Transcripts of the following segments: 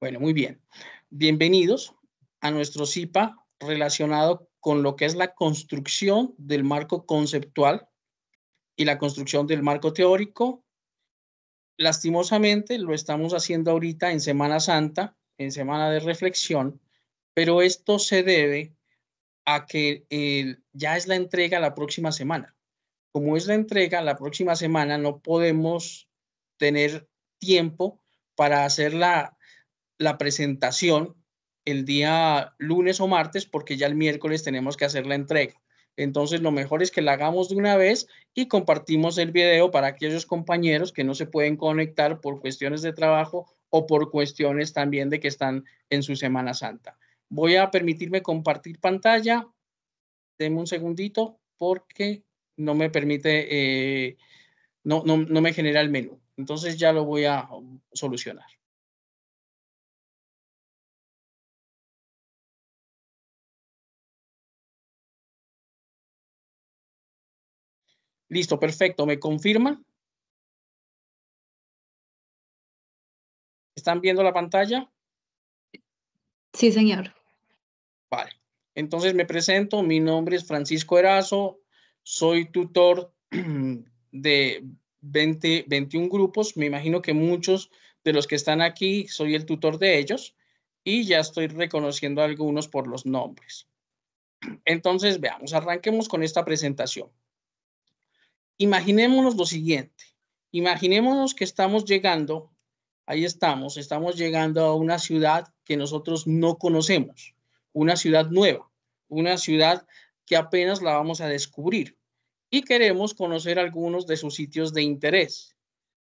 Bueno, muy bien. Bienvenidos a nuestro CIPA relacionado con lo que es la construcción del marco conceptual y la construcción del marco teórico. Lastimosamente lo estamos haciendo ahorita en Semana Santa, en Semana de Reflexión, pero esto se debe a que eh, ya es la entrega la próxima semana. Como es la entrega la próxima semana, no podemos tener tiempo para hacerla. la la presentación el día lunes o martes porque ya el miércoles tenemos que hacer la entrega. Entonces lo mejor es que la hagamos de una vez y compartimos el video para aquellos compañeros que no se pueden conectar por cuestiones de trabajo o por cuestiones también de que están en su Semana Santa. Voy a permitirme compartir pantalla. Denme un segundito porque no me permite, eh, no, no, no me genera el menú. Entonces ya lo voy a solucionar. Listo, perfecto. ¿Me confirma? ¿Están viendo la pantalla? Sí, señor. Vale. Entonces me presento. Mi nombre es Francisco Erazo. Soy tutor de 20, 21 grupos. Me imagino que muchos de los que están aquí soy el tutor de ellos y ya estoy reconociendo a algunos por los nombres. Entonces, veamos, arranquemos con esta presentación imaginémonos lo siguiente. Imaginémonos que estamos llegando, ahí estamos, estamos llegando a una ciudad que nosotros no conocemos, una ciudad nueva, una ciudad que apenas la vamos a descubrir y queremos conocer algunos de sus sitios de interés.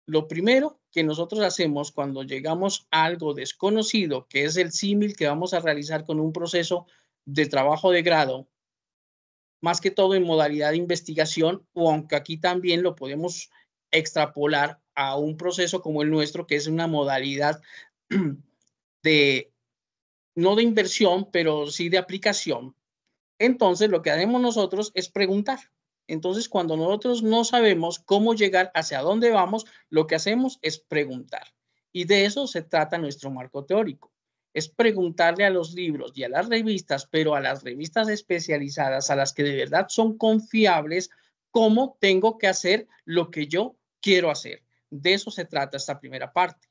Lo primero que nosotros hacemos cuando llegamos a algo desconocido, que es el símil que vamos a realizar con un proceso de trabajo de grado, más que todo en modalidad de investigación, o aunque aquí también lo podemos extrapolar a un proceso como el nuestro, que es una modalidad de, no de inversión, pero sí de aplicación. Entonces, lo que haremos nosotros es preguntar. Entonces, cuando nosotros no sabemos cómo llegar hacia dónde vamos, lo que hacemos es preguntar. Y de eso se trata nuestro marco teórico es preguntarle a los libros y a las revistas, pero a las revistas especializadas, a las que de verdad son confiables, cómo tengo que hacer lo que yo quiero hacer. De eso se trata esta primera parte.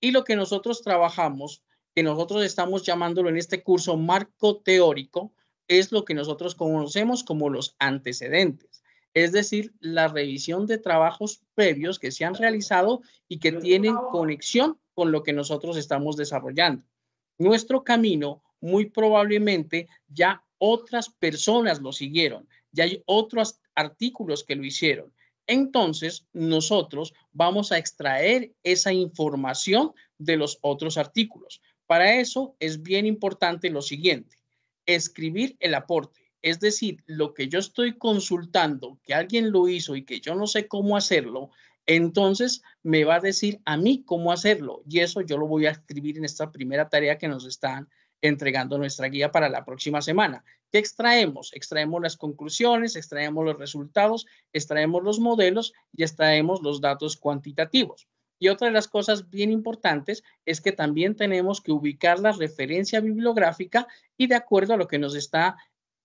Y lo que nosotros trabajamos, que nosotros estamos llamándolo en este curso marco teórico, es lo que nosotros conocemos como los antecedentes, es decir, la revisión de trabajos previos que se han realizado y que tienen conexión con lo que nosotros estamos desarrollando nuestro camino, muy probablemente ya otras personas lo siguieron, ya hay otros artículos que lo hicieron. Entonces, nosotros vamos a extraer esa información de los otros artículos. Para eso es bien importante lo siguiente, escribir el aporte. Es decir, lo que yo estoy consultando, que alguien lo hizo y que yo no sé cómo hacerlo, entonces me va a decir a mí cómo hacerlo y eso yo lo voy a escribir en esta primera tarea que nos están entregando nuestra guía para la próxima semana. ¿Qué extraemos? Extraemos las conclusiones, extraemos los resultados, extraemos los modelos y extraemos los datos cuantitativos. Y otra de las cosas bien importantes es que también tenemos que ubicar la referencia bibliográfica y de acuerdo a lo que nos está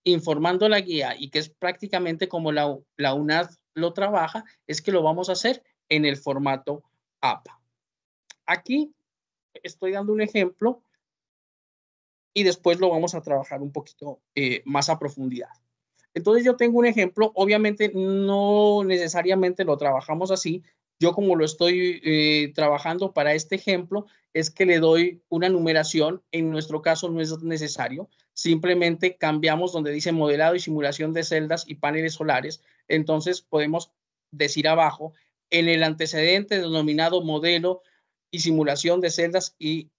informando la guía y que es prácticamente como la, la UNAD lo trabaja, es que lo vamos a hacer en el formato APA. Aquí estoy dando un ejemplo y después lo vamos a trabajar un poquito eh, más a profundidad. Entonces yo tengo un ejemplo, obviamente no necesariamente lo trabajamos así, yo como lo estoy eh, trabajando para este ejemplo es que le doy una numeración, en nuestro caso no es necesario, simplemente cambiamos donde dice modelado y simulación de celdas y paneles solares, entonces podemos decir abajo en el antecedente denominado modelo y simulación de celdas y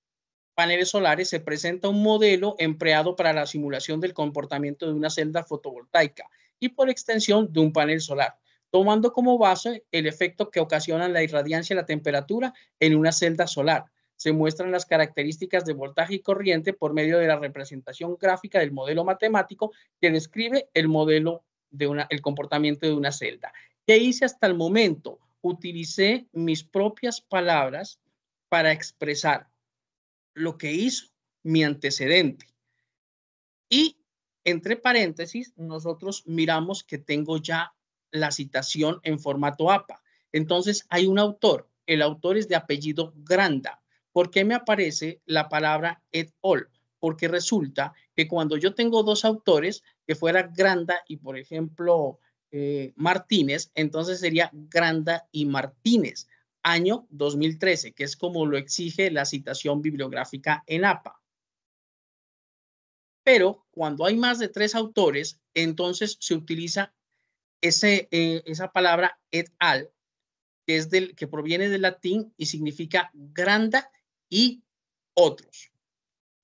paneles solares se presenta un modelo empleado para la simulación del comportamiento de una celda fotovoltaica y por extensión de un panel solar, tomando como base el efecto que ocasionan la irradiancia y la temperatura en una celda solar. Se muestran las características de voltaje y corriente por medio de la representación gráfica del modelo matemático que describe el modelo de una, el comportamiento de una celda. ¿Qué hice hasta el momento? utilicé mis propias palabras para expresar lo que hizo mi antecedente. Y entre paréntesis, nosotros miramos que tengo ya la citación en formato APA. Entonces hay un autor, el autor es de apellido Granda. ¿Por qué me aparece la palabra et al? Porque resulta que cuando yo tengo dos autores, que fuera Granda y por ejemplo eh, Martínez, entonces sería Granda y Martínez, año 2013, que es como lo exige la citación bibliográfica en APA. Pero cuando hay más de tres autores, entonces se utiliza eh, esa palabra et al, que, es del, que proviene del latín y significa Granda y otros.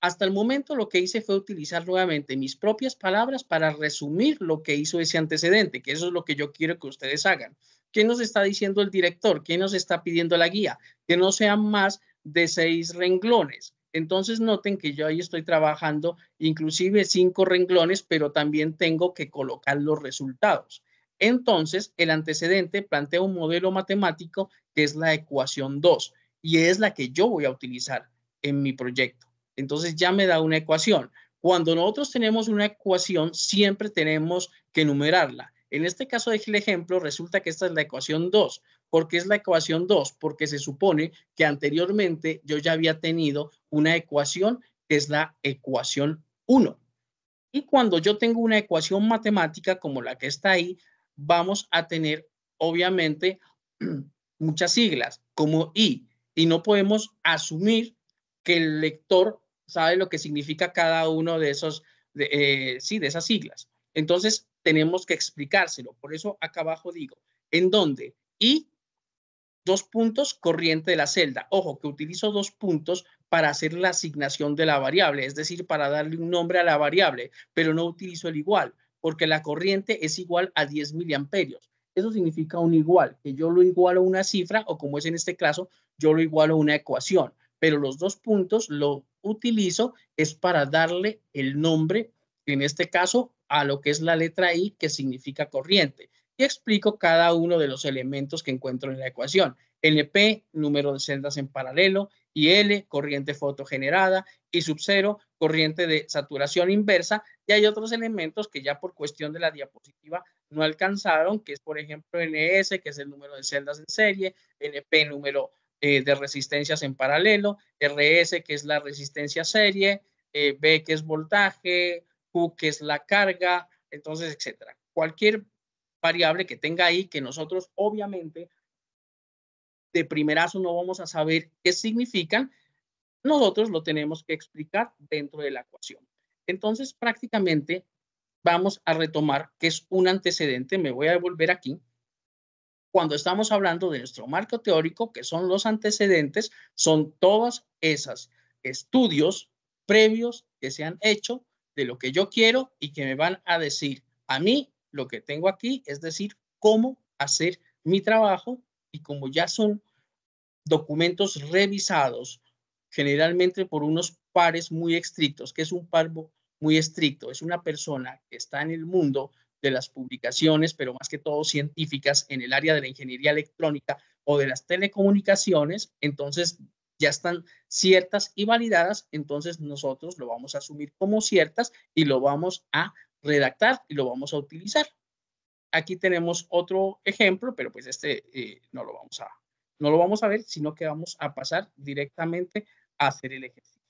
Hasta el momento lo que hice fue utilizar nuevamente mis propias palabras para resumir lo que hizo ese antecedente, que eso es lo que yo quiero que ustedes hagan. ¿Qué nos está diciendo el director? ¿Qué nos está pidiendo la guía? Que no sean más de seis renglones. Entonces noten que yo ahí estoy trabajando inclusive cinco renglones, pero también tengo que colocar los resultados. Entonces, el antecedente plantea un modelo matemático que es la ecuación 2 y es la que yo voy a utilizar en mi proyecto entonces ya me da una ecuación. Cuando nosotros tenemos una ecuación, siempre tenemos que numerarla. En este caso el ejemplo, resulta que esta es la ecuación 2. ¿Por qué es la ecuación 2? Porque se supone que anteriormente yo ya había tenido una ecuación que es la ecuación 1. Y cuando yo tengo una ecuación matemática como la que está ahí, vamos a tener obviamente muchas siglas como I y no podemos asumir que el lector sabe lo que significa cada uno de esos, eh, sí, de esas siglas. Entonces, tenemos que explicárselo. Por eso acá abajo digo, ¿en dónde? Y dos puntos, corriente de la celda. Ojo, que utilizo dos puntos para hacer la asignación de la variable, es decir, para darle un nombre a la variable, pero no utilizo el igual, porque la corriente es igual a 10 miliamperios. Eso significa un igual, que yo lo igualo a una cifra, o como es en este caso, yo lo igualo a una ecuación pero los dos puntos lo utilizo es para darle el nombre, en este caso, a lo que es la letra I, que significa corriente. Y explico cada uno de los elementos que encuentro en la ecuación. NP, número de celdas en paralelo, y L, corriente fotogenerada, y sub cero, corriente de saturación inversa, y hay otros elementos que ya por cuestión de la diapositiva no alcanzaron, que es por ejemplo NS, que es el número de celdas en serie, NP, número eh, de resistencias en paralelo, RS que es la resistencia serie, eh, B que es voltaje, Q que es la carga, entonces, etcétera. Cualquier variable que tenga ahí que nosotros obviamente de primerazo no vamos a saber qué significan, nosotros lo tenemos que explicar dentro de la ecuación. Entonces, prácticamente vamos a retomar que es un antecedente, me voy a devolver aquí, cuando estamos hablando de nuestro marco teórico, que son los antecedentes, son todas esas estudios previos que se han hecho de lo que yo quiero y que me van a decir a mí lo que tengo aquí, es decir, cómo hacer mi trabajo y como ya son documentos revisados generalmente por unos pares muy estrictos, que es un par muy estricto, es una persona que está en el mundo de las publicaciones, pero más que todo científicas en el área de la ingeniería electrónica o de las telecomunicaciones, entonces ya están ciertas y validadas, entonces nosotros lo vamos a asumir como ciertas y lo vamos a redactar y lo vamos a utilizar. Aquí tenemos otro ejemplo, pero pues este eh, no, lo vamos a, no lo vamos a ver, sino que vamos a pasar directamente a hacer el ejercicio.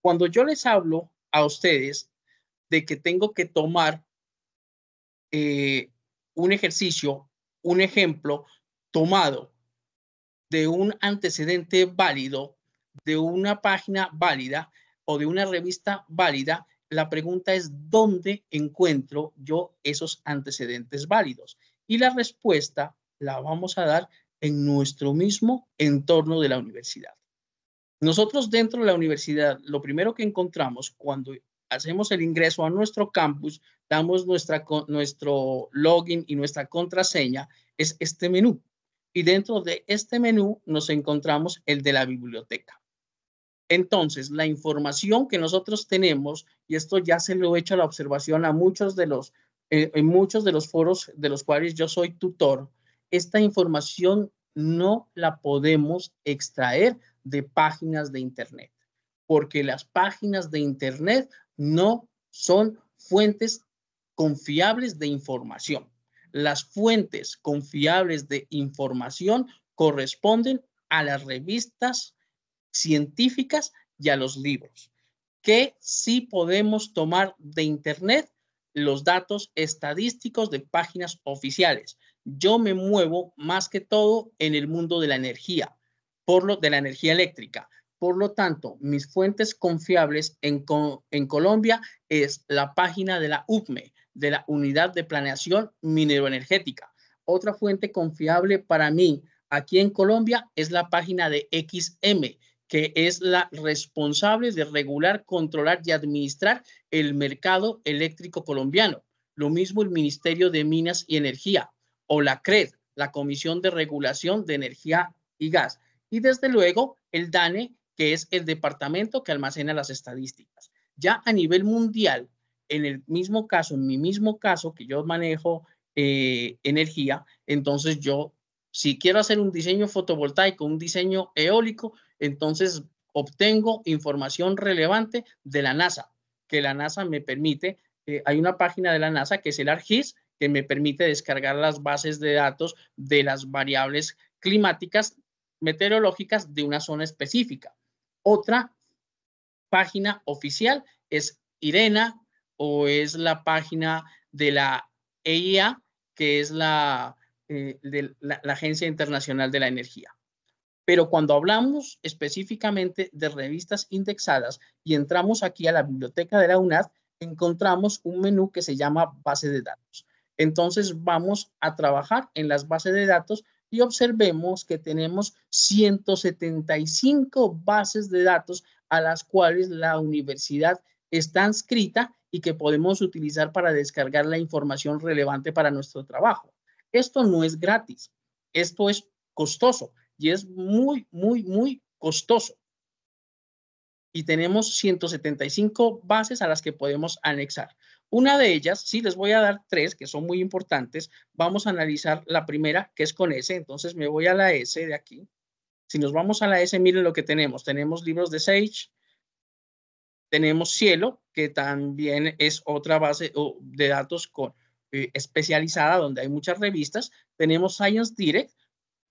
Cuando yo les hablo a ustedes de que tengo que tomar eh, un ejercicio, un ejemplo tomado de un antecedente válido, de una página válida o de una revista válida, la pregunta es, ¿dónde encuentro yo esos antecedentes válidos? Y la respuesta la vamos a dar en nuestro mismo entorno de la universidad. Nosotros dentro de la universidad, lo primero que encontramos cuando hacemos el ingreso a nuestro campus, damos nuestra, nuestro login y nuestra contraseña, es este menú. Y dentro de este menú nos encontramos el de la biblioteca. Entonces, la información que nosotros tenemos, y esto ya se lo he hecho la observación a muchos de los, eh, en muchos de los foros de los cuales yo soy tutor, esta información no la podemos extraer de páginas de Internet, porque las páginas de Internet no son fuentes confiables de información. Las fuentes confiables de información corresponden a las revistas científicas y a los libros, que sí podemos tomar de Internet los datos estadísticos de páginas oficiales. Yo me muevo más que todo en el mundo de la energía, por lo de la energía eléctrica. Por lo tanto, mis fuentes confiables en, Colombia es la página de la UPME, de la Unidad de Planeación Mineroenergética. Otra fuente confiable para mí aquí en Colombia es la página de XM, que es la responsable de regular, controlar y administrar el mercado eléctrico colombiano. Lo mismo el Ministerio de Minas y Energía o la CRED, la Comisión de Regulación de Energía y Gas. Y desde luego el DANE, que es el departamento que almacena las estadísticas. Ya a nivel mundial, en el mismo caso, en mi mismo caso, que yo manejo eh, energía, entonces yo, si quiero hacer un diseño fotovoltaico, un diseño eólico, entonces obtengo información relevante de la NASA, que la NASA me permite, eh, hay una página de la NASA que es el ARGIS, que me permite descargar las bases de datos de las variables climáticas meteorológicas de una zona específica. Otra página oficial es IRENA, o es la página de la EIA, que es eh, la, la, Agencia Internacional de la Energía. Pero cuando hablamos específicamente de revistas indexadas y entramos aquí a la biblioteca de la UNAD, encontramos un menú que se llama base de datos. Entonces vamos a trabajar en las bases de datos y observemos que tenemos 175 bases de datos a las cuales la universidad está inscrita y que podemos utilizar para descargar la información relevante para nuestro trabajo. Esto no es gratis, esto es costoso y es muy, muy, muy costoso. Y tenemos 175 bases a las que podemos anexar. Una de ellas, sí, les voy a dar tres que son muy importantes. Vamos a analizar la primera, que es con S. Entonces me voy a la S de aquí. Si nos vamos a la S, miren lo que tenemos. Tenemos libros de Sage, tenemos Cielo, que también es otra base de datos eh, especializada donde hay muchas revistas. Tenemos Science Direct,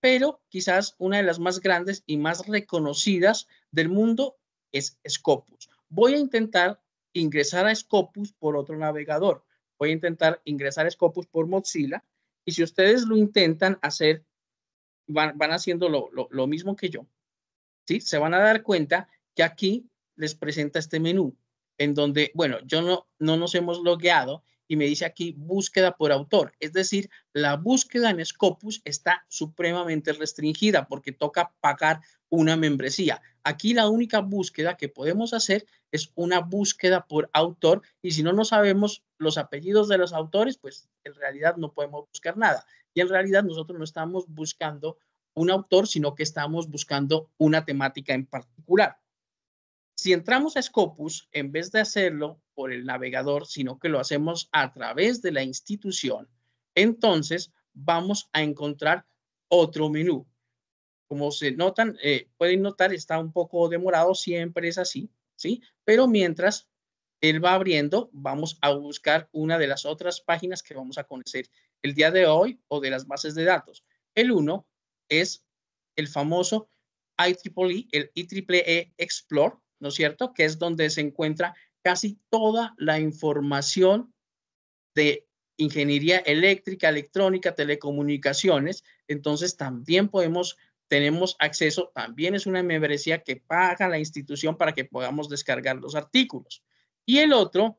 pero quizás una de las más grandes y más reconocidas del mundo es Scopus. Voy a intentar ingresar a Scopus por otro navegador. Voy a intentar ingresar a Scopus por Mozilla. Y si ustedes lo intentan hacer, van, van haciendo lo, lo, lo mismo que yo. ¿sí? Se van a dar cuenta que aquí les presenta este menú en donde, bueno, yo no, no nos hemos logueado y me dice aquí búsqueda por autor. Es decir, la búsqueda en Scopus está supremamente restringida porque toca pagar una membresía. Aquí la única búsqueda que podemos hacer es una búsqueda por autor y si no nos sabemos los apellidos de los autores, pues en realidad no podemos buscar nada. Y en realidad nosotros no estamos buscando un autor, sino que estamos buscando una temática en particular. Si entramos a Scopus, en vez de hacerlo por el navegador, sino que lo hacemos a través de la institución, entonces vamos a encontrar otro menú. Como se notan, eh, pueden notar, está un poco demorado, siempre es así, ¿sí? Pero mientras él va abriendo, vamos a buscar una de las otras páginas que vamos a conocer el día de hoy o de las bases de datos. El uno es el famoso IEEE, e, el IEEE e Explore, ¿no es cierto? Que es donde se encuentra casi toda la información de ingeniería eléctrica, electrónica, telecomunicaciones. Entonces también podemos, tenemos acceso, también es una membresía que paga la institución para que podamos descargar los artículos. Y el otro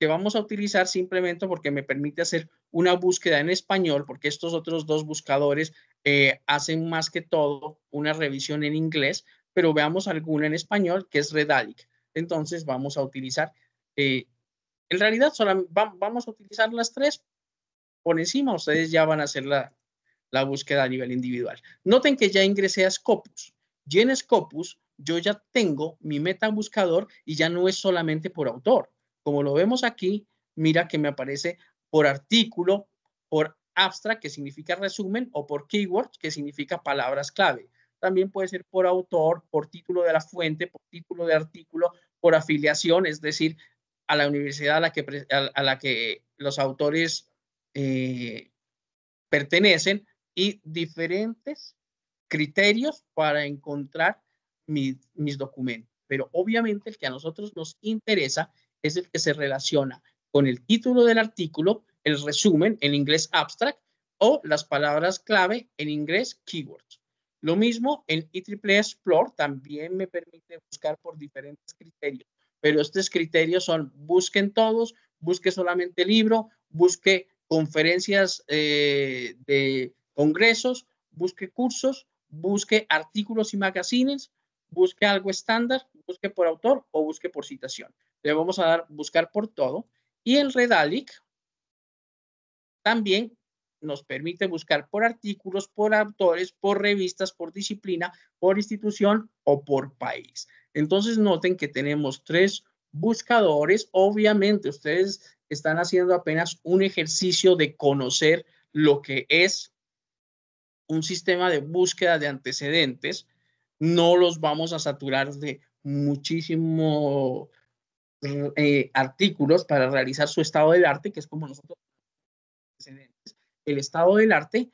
que vamos a utilizar simplemente porque me permite hacer una búsqueda en español, porque estos otros dos buscadores eh, hacen más que todo una revisión en inglés, pero veamos alguna en español que es Redalic. Entonces vamos a utilizar, eh, en realidad solo, vamos a utilizar las tres por encima, ustedes ya van a hacer la, la búsqueda a nivel individual. Noten que ya ingresé a Scopus. Y en Scopus yo ya tengo mi meta buscador y ya no es solamente por autor. Como lo vemos aquí, mira que me aparece por artículo, por abstract, que significa resumen, o por keyword, que significa palabras clave también puede ser por autor, por título de la fuente, por título de artículo, por afiliación, es decir, a la universidad a la que, a la que los autores eh, pertenecen y diferentes criterios para encontrar mis documentos. Pero obviamente el que a nosotros nos interesa es el que se relaciona con el título del artículo, el resumen en inglés abstract o las palabras clave en inglés keywords. Lo mismo en IEEE Explore también me permite buscar por diferentes criterios, pero estos criterios son busquen todos, busque solamente libro, busque conferencias eh, de congresos, busque cursos, busque artículos y magazines, busque algo estándar, busque por autor o busque por citación. Le vamos a dar buscar por todo. Y en Redalic también nos permite buscar por artículos, por autores, por revistas, por disciplina, por institución o por país. Entonces noten que tenemos tres buscadores. Obviamente ustedes están haciendo apenas un ejercicio de conocer lo que es un sistema de búsqueda de antecedentes. No los vamos a saturar de muchísimos eh, artículos para realizar su estado del arte, que es como nosotros el estado del arte,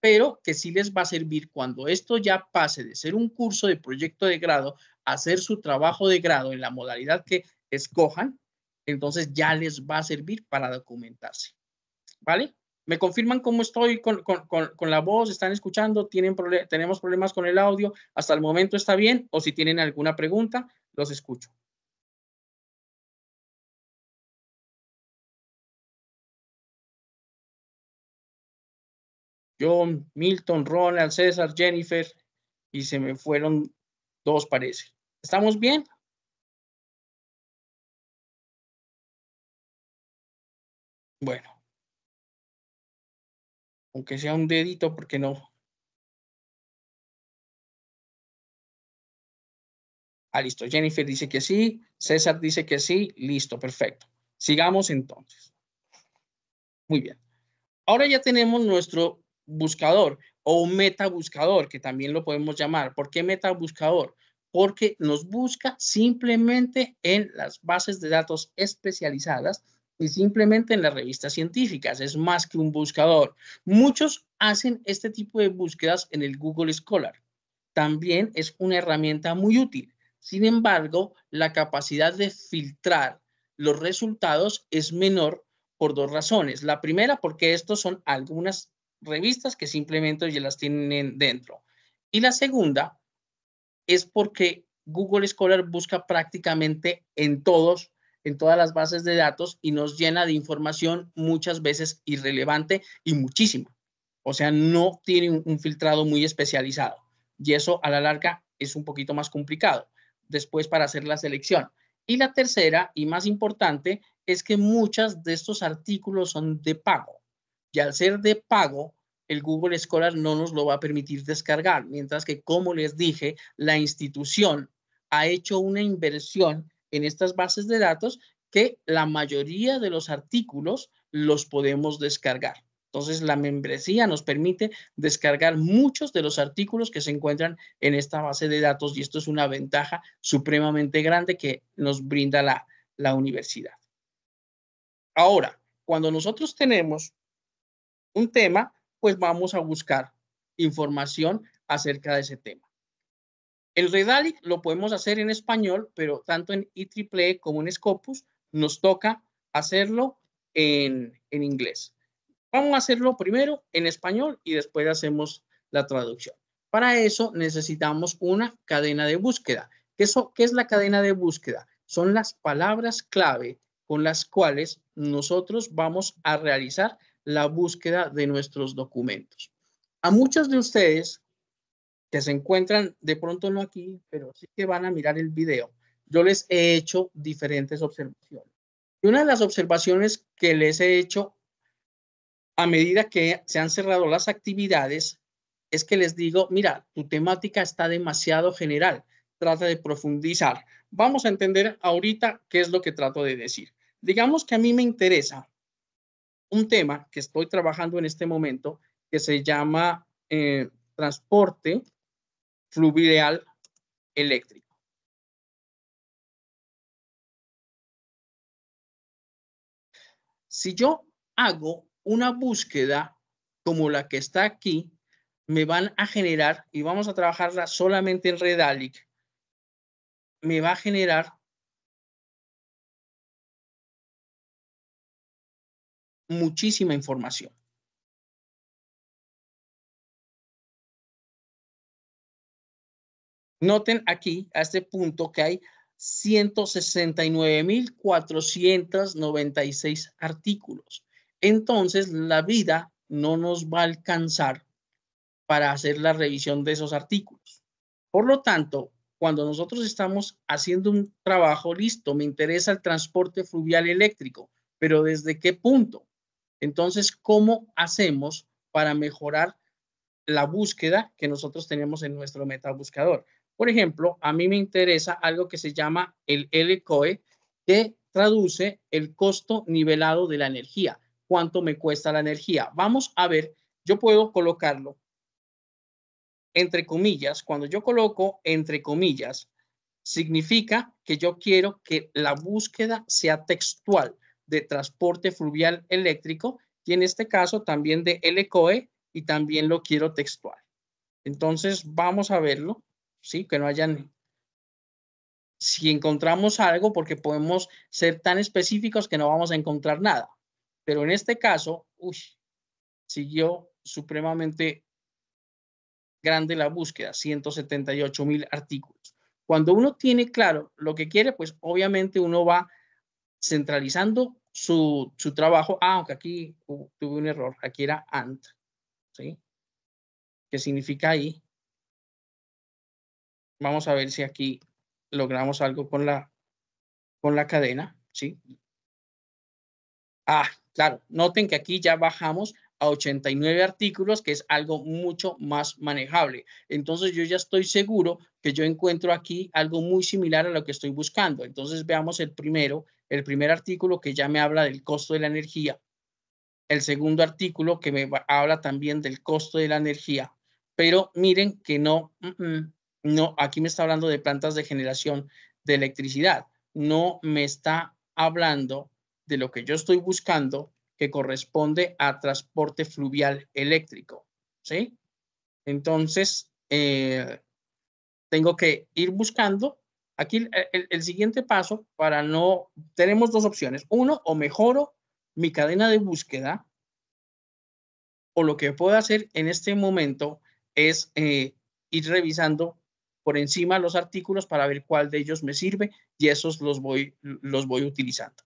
pero que sí les va a servir cuando esto ya pase de ser un curso de proyecto de grado a hacer su trabajo de grado en la modalidad que escojan, entonces ya les va a servir para documentarse. ¿Vale? ¿Me confirman cómo estoy con, la voz? ¿Están escuchando? ¿Tienen ¿Tenemos problemas con el audio? ¿Hasta el momento está bien? ¿O si tienen alguna pregunta? Los escucho. John, Milton, Ronald, César, Jennifer, y se me fueron dos, parece. ¿Estamos bien? Bueno. Aunque sea un dedito, porque no. Ah, listo. Jennifer dice que sí. César dice que sí. Listo, perfecto. Sigamos entonces. Muy bien. Ahora ya tenemos nuestro buscador o metabuscador, meta buscador, que también lo podemos llamar. ¿Por qué meta buscador? Porque nos busca simplemente en las bases de datos especializadas y simplemente en las revistas científicas. Es más que un buscador. Muchos hacen este tipo de búsquedas en el Google Scholar. También es una herramienta muy útil. Sin embargo, la capacidad de filtrar los resultados es menor por dos razones. La primera, porque estos son algunas revistas que simplemente ya las tienen dentro. Y la segunda es porque Google Scholar busca prácticamente en todos, en todas las bases de datos y nos llena de información muchas veces irrelevante y muchísima. O sea, no tiene un, filtrado muy especializado y eso a la larga es un poquito más complicado después para hacer la selección. Y la tercera y más importante es que muchos de estos artículos son de pago y al ser de pago, el Google Scholar no nos lo va a permitir descargar, mientras que, como les dije, la institución ha hecho una inversión en estas bases de datos que la mayoría de los artículos los podemos descargar. Entonces, la membresía nos permite descargar muchos de los artículos que se encuentran en esta base de datos y esto es una ventaja supremamente grande que nos brinda la, la universidad. Ahora, cuando nosotros tenemos un tema, pues vamos a buscar información acerca de ese tema. El Redalic lo podemos hacer en español, pero tanto en IEEE e como en Scopus nos toca hacerlo en, inglés. Vamos a hacerlo primero en español y después hacemos la traducción. Para eso necesitamos una cadena de búsqueda. ¿Qué, ¿Qué, es la cadena de búsqueda? Son las palabras clave con las cuales nosotros vamos a realizar la búsqueda de nuestros documentos. A muchos de ustedes que se encuentran de pronto no aquí, pero sí que van a mirar el video, yo les he hecho diferentes observaciones. Y una de las observaciones que les he hecho a medida que se han cerrado las actividades es que les digo, mira, tu temática está demasiado general, trata de profundizar. Vamos a entender ahorita qué es lo que trato de decir. Digamos que a mí me interesa un tema que estoy trabajando en este momento que se llama eh, transporte fluvial eléctrico. Si yo hago una búsqueda como la que está aquí, me van a generar, y vamos a trabajarla solamente en Redalic, me va a generar muchísima información. Noten aquí, a este punto, que hay 169.496 artículos. Entonces, la vida no nos va a alcanzar para hacer la revisión de esos artículos. Por lo tanto, cuando nosotros estamos haciendo un trabajo, listo, me interesa el transporte fluvial eléctrico, pero ¿desde qué punto? Entonces, ¿cómo hacemos para mejorar la búsqueda que nosotros tenemos en nuestro metabuscador? Por ejemplo, a mí me interesa algo que se llama el LCOE, que traduce el costo nivelado de la energía. ¿Cuánto me cuesta la energía? Vamos a ver, yo puedo colocarlo entre comillas. Cuando yo coloco entre comillas, significa que yo quiero que la búsqueda sea textual de transporte fluvial eléctrico y en este caso también de LCOE y también lo quiero textual. Entonces vamos a verlo, ¿sí? Que no hayan... Si encontramos algo, porque podemos ser tan específicos que no vamos a encontrar nada. Pero en este caso, uy, siguió supremamente grande la búsqueda, 178 mil artículos. Cuando uno tiene claro lo que quiere, pues obviamente uno va centralizando su, su trabajo. Ah, aunque aquí tuve un error, aquí era AND, ¿Qué significa ahí? Vamos a ver si aquí logramos algo con la, con la cadena, ¿sí? Ah, claro, noten que aquí ya bajamos a 89 artículos, que es algo mucho más manejable. Entonces yo ya estoy seguro que yo encuentro aquí algo muy similar a lo que estoy buscando. Entonces veamos el primero el primer artículo que ya me habla del costo de la energía, el segundo artículo que me habla también del costo de la energía, pero miren que no, no, aquí me está hablando de plantas de generación de electricidad, no me está hablando de lo que yo estoy buscando que corresponde a transporte fluvial eléctrico, ¿sí? Entonces, eh, tengo que ir buscando Aquí el, siguiente paso para no, tenemos dos opciones. Uno, o mejoro mi cadena de búsqueda, o lo que puedo hacer en este momento es eh, ir revisando por encima los artículos para ver cuál de ellos me sirve y esos los voy, los voy utilizando.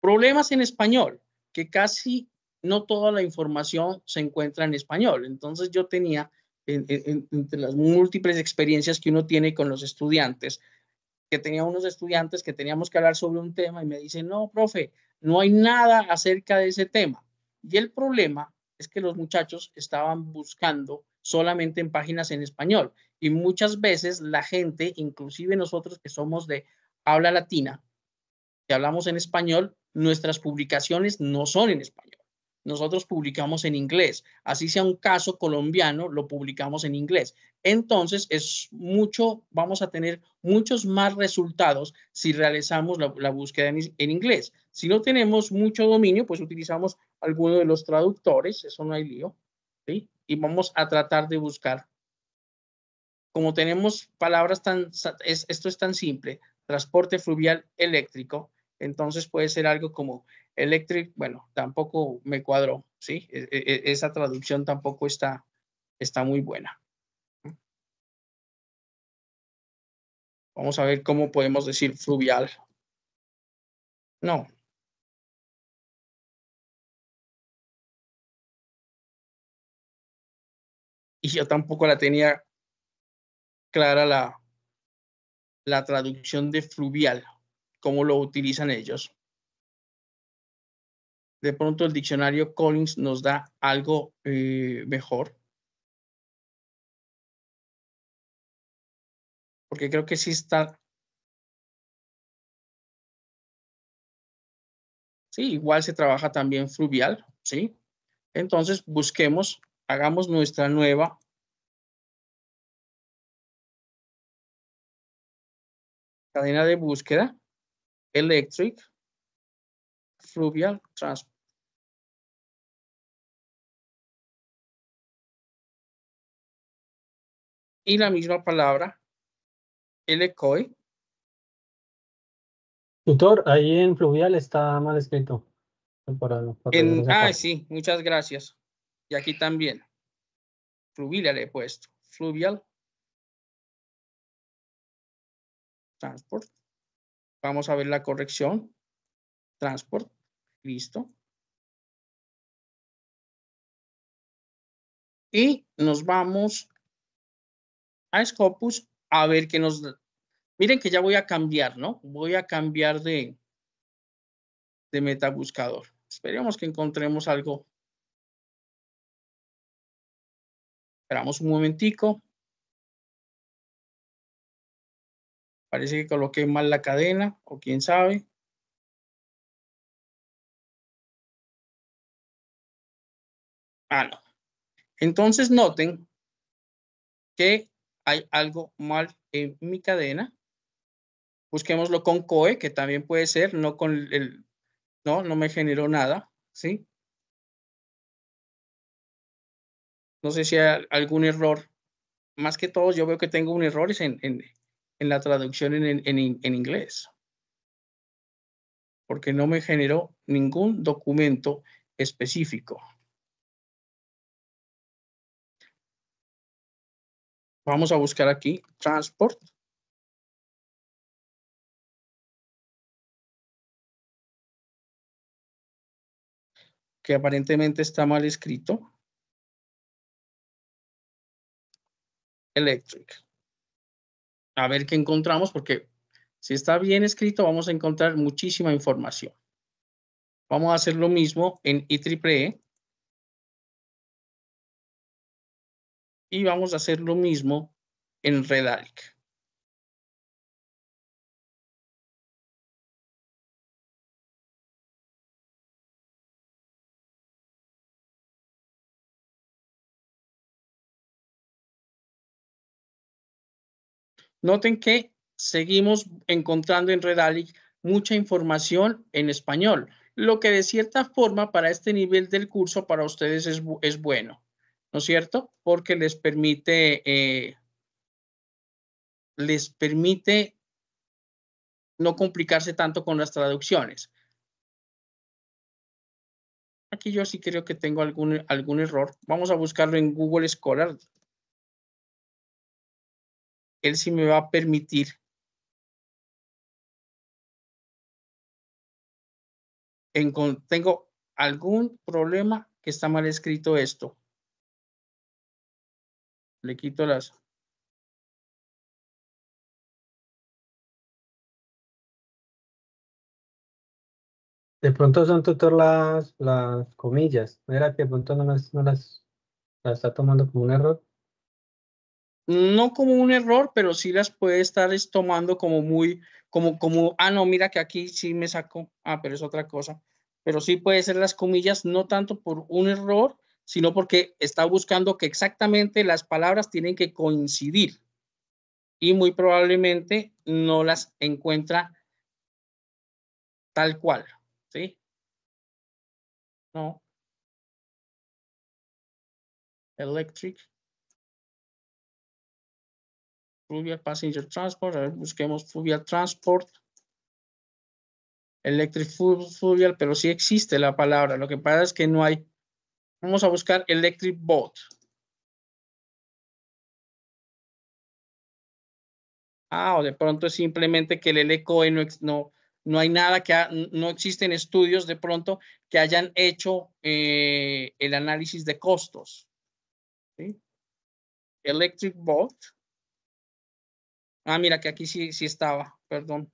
Problemas en español, que casi no toda la información se encuentra en español. Entonces yo tenía, entre las múltiples experiencias que uno tiene con los estudiantes, que tenía unos estudiantes que teníamos que hablar sobre un tema y me dice, no, profe, no hay nada acerca de ese tema. Y el problema es que los muchachos estaban buscando solamente en páginas en español. Y muchas veces la gente, inclusive nosotros que somos de habla latina, que hablamos en español, nuestras publicaciones no son en español nosotros publicamos en inglés. Así sea un caso colombiano, lo publicamos en inglés. Entonces, es mucho, vamos a tener muchos más resultados si realizamos la, búsqueda en, inglés. Si no tenemos mucho dominio, pues utilizamos alguno de los traductores, eso no hay lío, Y vamos a tratar de buscar. Como tenemos palabras tan, esto es tan simple, transporte fluvial eléctrico, entonces puede ser algo como electric, bueno, tampoco me cuadró, ¿sí? E, e, e, esa traducción tampoco está, está muy buena. Vamos a ver cómo podemos decir fluvial. No. Y yo tampoco la tenía clara la, la traducción de fluvial cómo lo utilizan ellos. De pronto el diccionario Collins nos da algo eh, mejor. Porque creo que sí está... Sí, igual se trabaja también fluvial, ¿sí? Entonces busquemos, hagamos nuestra nueva cadena de búsqueda electric fluvial transport. Y la misma palabra, LCOI. Tutor, ahí en fluvial está mal escrito. ah, sí, muchas gracias. Y aquí también. Fluvial le he puesto. Fluvial. Transport. Vamos a ver la corrección. Transport. Listo. Y nos vamos a Scopus a ver que nos... Miren que ya voy a cambiar, ¿no? Voy a cambiar de, de metabuscador. Esperemos que encontremos algo. Esperamos un momentico. Parece que coloqué mal la cadena o quién sabe. Ah, no. Entonces noten que hay algo mal en mi cadena. Busquémoslo con COE, que también puede ser, no con el, no, no me generó nada, ¿sí? No sé si hay algún error. Más que todo, yo veo que tengo un error en, en, en la traducción en, en inglés, porque no me generó ningún documento específico. Vamos a buscar aquí transport. que aparentemente está mal escrito. Electric a ver qué encontramos, porque si está bien escrito vamos a encontrar muchísima información. Vamos a hacer lo mismo en IEEE. E. Y vamos a hacer lo mismo en Redalc. Noten que seguimos encontrando en Redalic mucha información en español, lo que de cierta forma para este nivel del curso para ustedes es, es bueno, ¿no es cierto? Porque les permite, eh, les permite no complicarse tanto con las traducciones. Aquí yo sí creo que tengo algún, algún error. Vamos a buscarlo en Google Scholar él sí me va a permitir tengo algún problema que está mal escrito esto. Le quito las De pronto son todas las, comillas. Mira que de pronto no no las está tomando como un error no como un error, pero sí las puede estar tomando como muy, como, como, ah, no, mira que aquí sí me saco ah, pero es otra cosa. Pero sí puede ser las comillas, no tanto por un error, sino porque está buscando que exactamente las palabras tienen que coincidir y muy probablemente no las encuentra tal cual, ¿sí? No. Electric. Fluvial Passenger Transport, a ver, busquemos Fluvial Transport, Electric Fluvial, pero sí existe la palabra, lo que pasa es que no hay. Vamos a buscar Electric Boat. Ah, o de pronto es simplemente que el ELECOE no, no, hay nada que, no existen estudios de pronto que hayan hecho eh, el análisis de costos. Electric Boat. Ah, mira que aquí sí, sí estaba, perdón.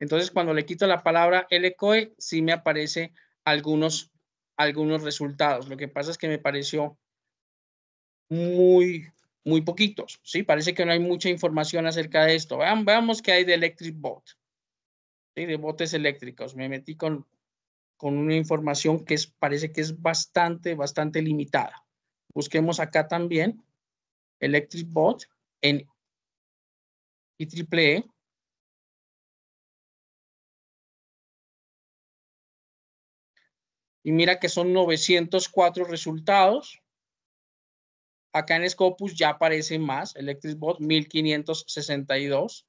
Entonces, cuando le quito la palabra LCOE, sí me aparece algunos, algunos resultados. Lo que pasa es que me pareció muy, muy poquitos, ¿sí? Parece que no hay mucha información acerca de esto. Vean, veamos qué hay de Electric Bot, ¿sí? de botes eléctricos. Me metí con, con una información que parece que es bastante, bastante limitada. Busquemos acá también Electric Bot en y triple E. Y mira que son 904 resultados. Acá en Scopus ya aparecen más. Electric Bot 1562.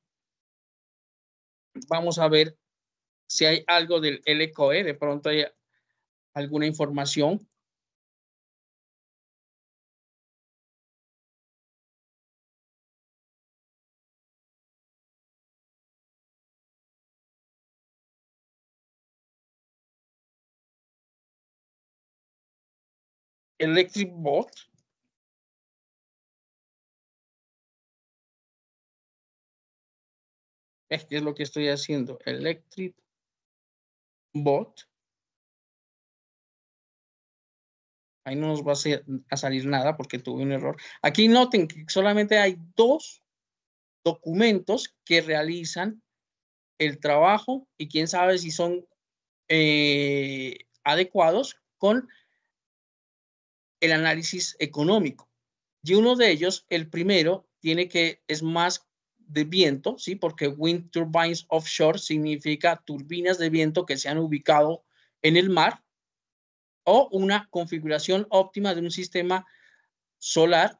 Vamos a ver si hay algo del LCOE. De pronto hay alguna información. Electric Bot. ¿Qué es lo que estoy haciendo. Electric Bot. Ahí no nos va a, salir nada porque tuve un error. Aquí noten que solamente hay dos documentos que realizan el trabajo y quién sabe si son eh, adecuados con el análisis económico. Y uno de ellos, el primero, tiene que es más de viento, ¿sí? Porque wind turbines offshore significa turbinas de viento que se han ubicado en el mar o una configuración óptima de un sistema solar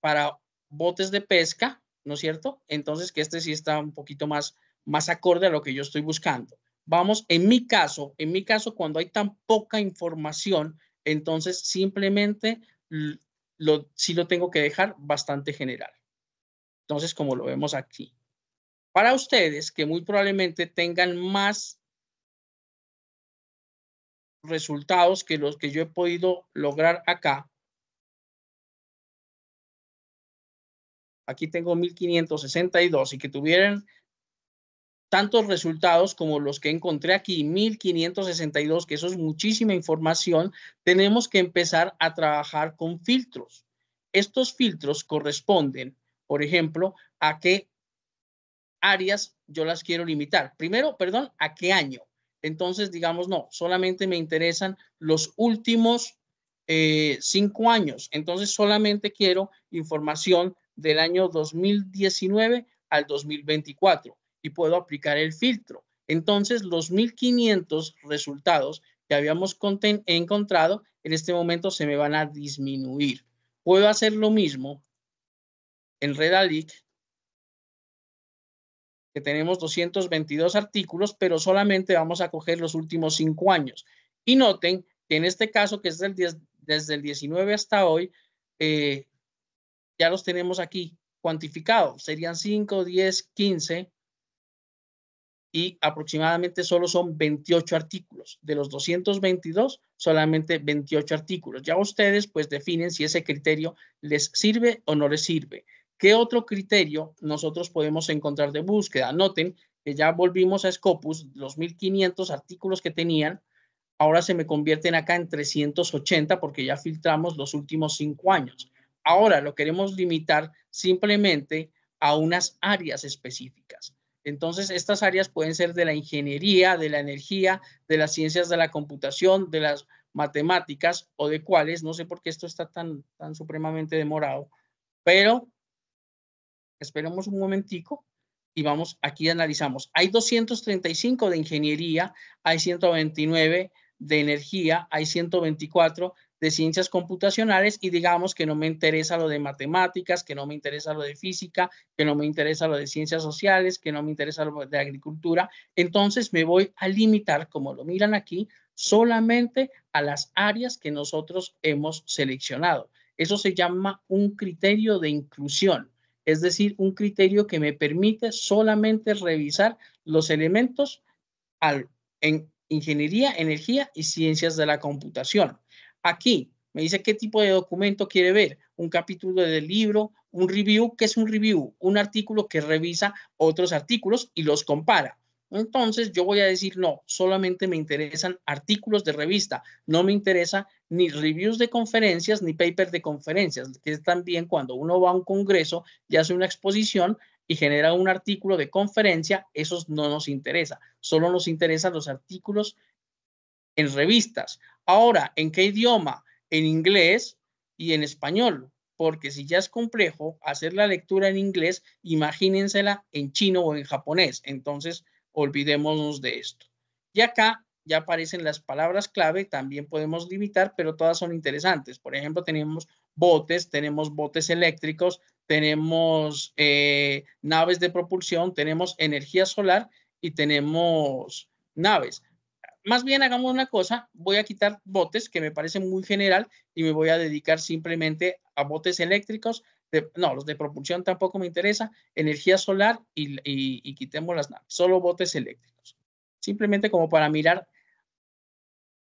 para botes de pesca, ¿no es cierto? Entonces, que este sí está un poquito más, más acorde a lo que yo estoy buscando. Vamos, en mi caso, en mi caso, cuando hay tan poca información entonces, simplemente lo, sí lo tengo que dejar bastante general. Entonces, como lo vemos aquí. Para ustedes que muy probablemente tengan más resultados que los que yo he podido lograr acá. Aquí tengo 1562 y que tuvieran tantos resultados como los que encontré aquí, 1562, que eso es muchísima información, tenemos que empezar a trabajar con filtros. Estos filtros corresponden, por ejemplo, a qué áreas yo las quiero limitar. Primero, perdón, a qué año. Entonces, digamos, no, solamente me interesan los últimos eh, cinco años. Entonces, solamente quiero información del año 2019 al 2024 y puedo aplicar el filtro. Entonces, los 1500 resultados que habíamos encontrado en este momento se me van a disminuir. Puedo hacer lo mismo en Redalic, que tenemos 222 artículos, pero solamente vamos a coger los últimos cinco años. Y noten que en este caso, que es del 10, desde el 19 hasta hoy, eh, ya los tenemos aquí cuantificados. Serían 5, 10, 15, y aproximadamente solo son 28 artículos. De los 222, solamente 28 artículos. Ya ustedes pues definen si ese criterio les sirve o no les sirve. ¿Qué otro criterio nosotros podemos encontrar de búsqueda? Noten que ya volvimos a Scopus, los 1500 artículos que tenían, ahora se me convierten acá en 380 porque ya filtramos los últimos cinco años. Ahora lo queremos limitar simplemente a unas áreas específicas. Entonces, estas áreas pueden ser de la ingeniería, de la energía, de las ciencias de la computación, de las matemáticas o de cuáles, no sé por qué esto está tan, tan supremamente demorado, pero esperemos un momentico y vamos, aquí analizamos. Hay 235 de ingeniería, hay 129 de energía, hay 124 de ciencias computacionales y digamos que no me interesa lo de matemáticas, que no me interesa lo de física, que no me interesa lo de ciencias sociales, que no me interesa lo de agricultura, entonces me voy a limitar, como lo miran aquí, solamente a las áreas que nosotros hemos seleccionado. Eso se llama un criterio de inclusión, es decir, un criterio que me permite solamente revisar los elementos en ingeniería, energía y ciencias de la computación aquí me dice qué tipo de documento quiere ver, un capítulo del libro, un review, ¿qué es un review? Un artículo que revisa otros artículos y los compara. Entonces yo voy a decir, no, solamente me interesan artículos de revista, no me interesa ni reviews de conferencias ni papers de conferencias, que es también cuando uno va a un congreso y hace una exposición y genera un artículo de conferencia, esos no nos interesa, solo nos interesan los artículos en revistas Ahora, ¿en qué idioma? En inglés y en español, porque si ya es complejo hacer la lectura en inglés, imagínensela en chino o en japonés. Entonces, olvidémonos de esto. Y acá ya aparecen las palabras clave, también podemos limitar, pero todas son interesantes. Por ejemplo, tenemos botes, tenemos botes eléctricos, tenemos eh, naves de propulsión, tenemos energía solar y tenemos naves más bien hagamos una cosa, voy a quitar botes, que me parece muy general, y me voy a dedicar simplemente a botes eléctricos, no, los de propulsión tampoco me interesa, energía solar y, y quitemos las naves, solo botes eléctricos. Simplemente como para mirar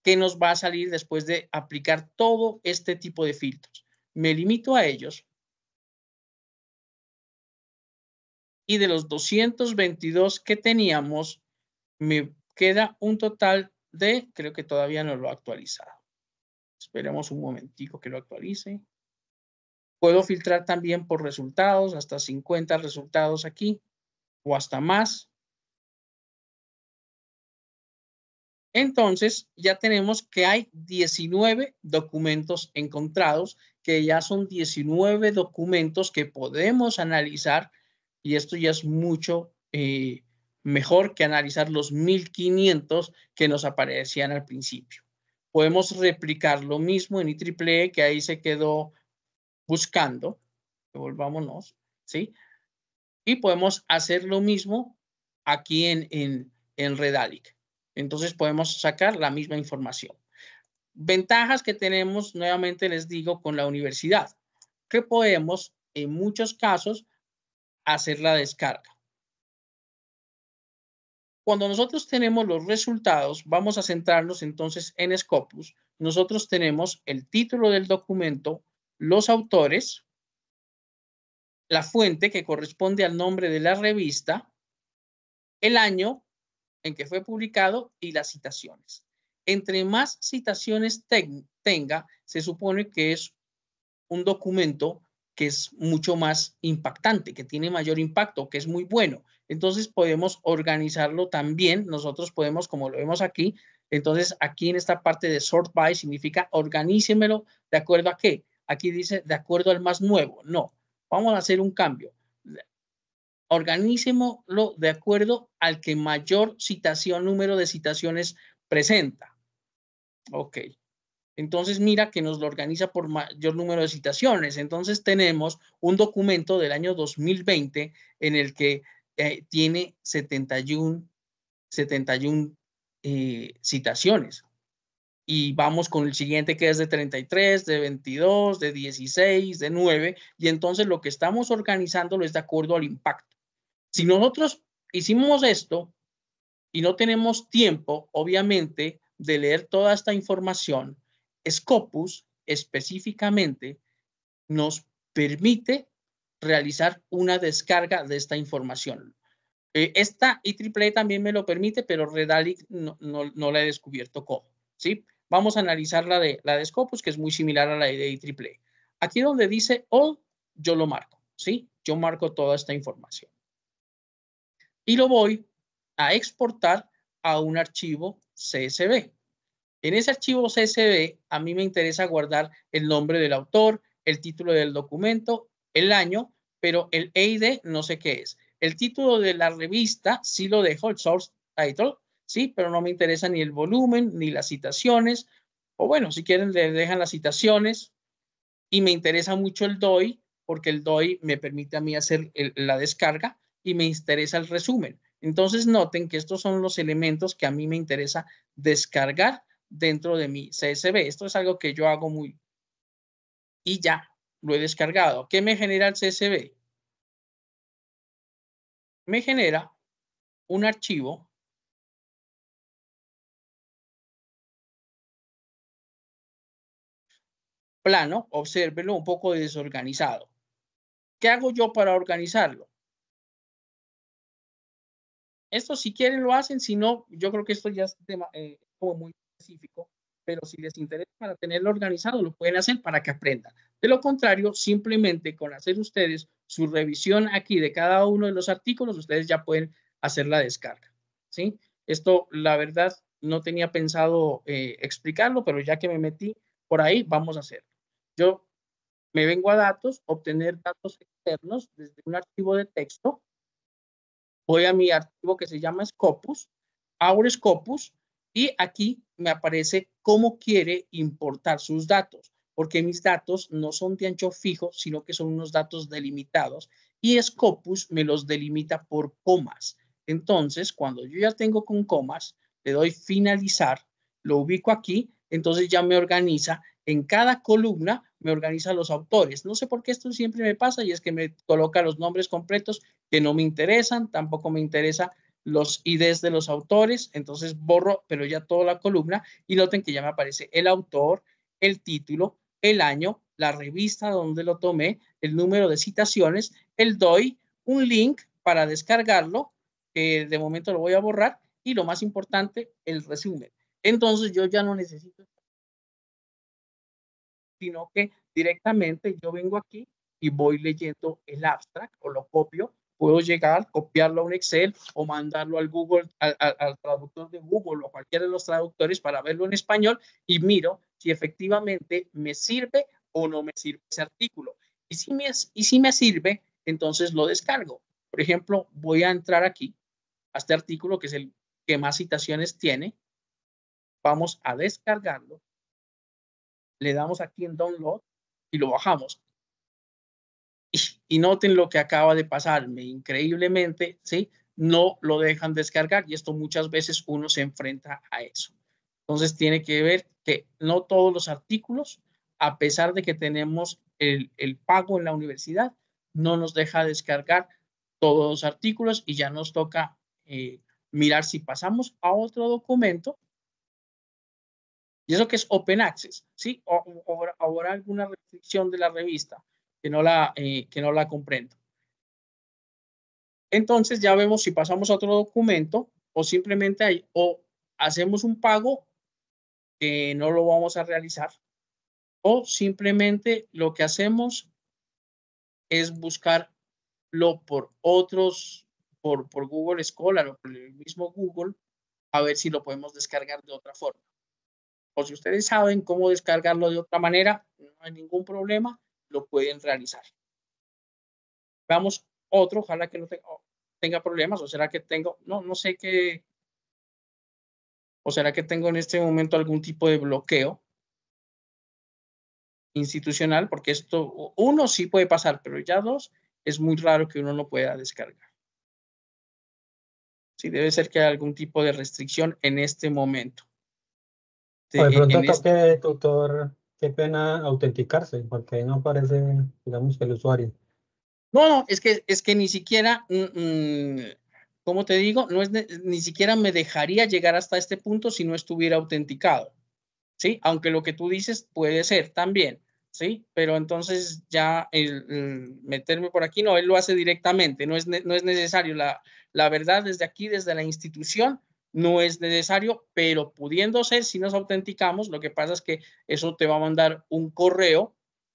qué nos va a salir después de aplicar todo este tipo de filtros. Me limito a ellos. Y de los 222 que teníamos, me queda un total de, creo que todavía no lo ha actualizado. Esperemos un momentico que lo actualice. Puedo filtrar también por resultados, hasta 50 resultados aquí o hasta más. Entonces, ya tenemos que hay 19 documentos encontrados, que ya son 19 documentos que podemos analizar y esto ya es mucho eh, mejor que analizar los 1500 que nos aparecían al principio. Podemos replicar lo mismo en IEEE e, que ahí se quedó buscando. Volvámonos, ¿sí? Y podemos hacer lo mismo aquí en, en, en Redalic. Entonces podemos sacar la misma información. Ventajas que tenemos, nuevamente les digo, con la universidad, que podemos en muchos casos hacer la descarga. Cuando nosotros tenemos los resultados, vamos a centrarnos entonces en Scopus. Nosotros tenemos el título del documento, los autores, la fuente que corresponde al nombre de la revista, el año en que fue publicado y las citaciones. Entre más citaciones tenga, se supone que es un documento que es mucho más impactante, que tiene mayor impacto, que es muy bueno. Entonces podemos organizarlo también. Nosotros podemos, como lo vemos aquí, entonces aquí en esta parte de sort by significa organícemelo de acuerdo a qué. Aquí dice de acuerdo al más nuevo. No, vamos a hacer un cambio. Organícemelo de acuerdo al que mayor citación, número de citaciones presenta. Ok. Entonces mira que nos lo organiza por mayor número de citaciones. Entonces tenemos un documento del año 2020 en el que eh, tiene 71, 71 eh, citaciones. Y vamos con el siguiente que es de 33, de 22, de 16, de 9. Y entonces lo que estamos organizándolo es de acuerdo al impacto. Si nosotros hicimos esto y no tenemos tiempo, obviamente, de leer toda esta información, Scopus específicamente nos permite realizar una descarga de esta información. Eh, esta IEEE también me lo permite, pero Redalic no, no, la he descubierto cómo. ¿sí? Vamos a analizar la de, la de Scopus, que es muy similar a la de IEEE. Aquí donde dice all, yo lo marco. ¿sí? Yo marco toda esta información. Y lo voy a exportar a un archivo CSV. En ese archivo CSV, a mí me interesa guardar el nombre del autor, el título del documento, el año pero el EID no sé qué es. El título de la revista sí lo dejo, el source title, sí, pero no me interesa ni el volumen, ni las citaciones, o bueno, si quieren le dejan las citaciones, y me interesa mucho el DOI, porque el DOI me permite a mí hacer la descarga y me interesa el resumen. Entonces noten que estos son los elementos que a mí me interesa descargar dentro de mi CSV. Esto es algo que yo hago muy... Y ya, lo he descargado. ¿Qué me genera el CSV? me genera un archivo plano, obsérvelo un poco desorganizado. ¿Qué hago yo para organizarlo? Esto si quieren lo hacen, si no, yo creo que esto ya es tema, eh, muy específico, pero si les interesa para tenerlo organizado, lo pueden hacer para que aprendan. De lo contrario, simplemente con hacer ustedes su revisión aquí de cada uno de los artículos, ustedes ya pueden hacer la descarga. ¿sí? Esto, la verdad, no tenía pensado eh, explicarlo, pero ya que me metí por ahí, vamos a hacerlo. Yo me vengo a datos, obtener datos externos desde un archivo de texto. Voy a mi archivo que se llama Scopus, abro Scopus y aquí me aparece cómo quiere importar sus datos porque mis datos no son de ancho fijo, sino que son unos datos delimitados y Scopus me los delimita por comas. Entonces, cuando yo ya tengo con comas, le doy finalizar, lo ubico aquí, entonces ya me organiza en cada columna me organiza los autores. No sé por qué esto siempre me pasa y es que me coloca los nombres completos que no me interesan, tampoco me interesa los IDs de los autores, entonces borro, pero ya toda la columna y noten que ya me aparece el autor, el título, el año, la revista donde lo tomé, el número de citaciones, el DOI, un link para descargarlo, que de momento lo voy a borrar, y lo más importante, el resumen. Entonces yo ya no necesito, sino que directamente yo vengo aquí y voy leyendo el abstract o lo copio. Puedo llegar, copiarlo a un Excel o mandarlo al Google, al, al traductor de Google o a cualquiera de los traductores para verlo en español y miro si efectivamente me sirve o no me sirve ese artículo. Y si me, y si me sirve, entonces lo descargo. Por ejemplo, voy a entrar aquí a este artículo que es el que más citaciones tiene. Vamos a descargarlo. Le damos aquí en download y lo bajamos. Y, y noten lo que acaba de pasarme. Increíblemente, ¿sí? No lo dejan descargar y esto muchas veces uno se enfrenta a eso. Entonces tiene que ver que no todos los artículos, a pesar de que tenemos el, pago en la universidad, no nos deja descargar todos los artículos y ya nos toca eh, mirar si pasamos a otro documento. Y eso que es open access, ¿sí? O, o, alguna restricción de la revista que no la, eh, que no la comprendo. Entonces ya vemos si pasamos a otro documento o simplemente hay, o hacemos un pago que no lo vamos a realizar. O simplemente lo que hacemos es buscarlo por otros, por, por Google Scholar o por el mismo Google, a ver si lo podemos descargar de otra forma. O si ustedes saben cómo descargarlo de otra manera, no hay ningún problema, lo pueden realizar. Veamos otro, ojalá que no tenga, oh, tenga problemas, o será que tengo, no, no sé qué, ¿O será que tengo en este momento algún tipo de bloqueo institucional? Porque esto, uno sí puede pasar, pero ya dos, es muy raro que uno no pueda descargar. Sí, debe ser que hay algún tipo de restricción en este momento. Por pronto toque qué pena autenticarse, porque no aparece, digamos, el usuario. No, no, es que, es que ni siquiera como te digo, no es ni siquiera me dejaría llegar hasta este punto si no estuviera autenticado, ¿sí? Aunque lo que tú dices puede ser también, ¿sí? Pero entonces ya meterme por aquí, no, él lo hace directamente, no es, no es necesario. La, la verdad, desde aquí, desde la institución, no es necesario, pero pudiendo ser, si nos autenticamos, lo que pasa es que eso te va a mandar un correo,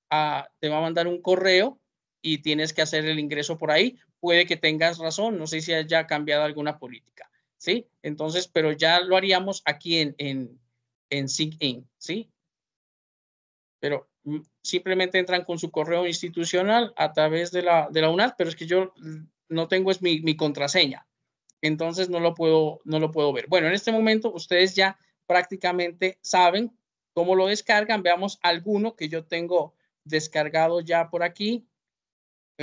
te va a mandar un correo y tienes que hacer el ingreso por ahí. Puede que tengas razón, no sé si haya cambiado alguna política, ¿sí? Entonces, pero ya lo haríamos aquí en, en, en in ¿sí? Pero mm, simplemente entran con su correo institucional a través de la, de la UNAD, pero es que yo no tengo es mi, mi contraseña, entonces no lo, puedo, no lo puedo ver. Bueno, en este momento ustedes ya prácticamente saben cómo lo descargan. Veamos alguno que yo tengo descargado ya por aquí.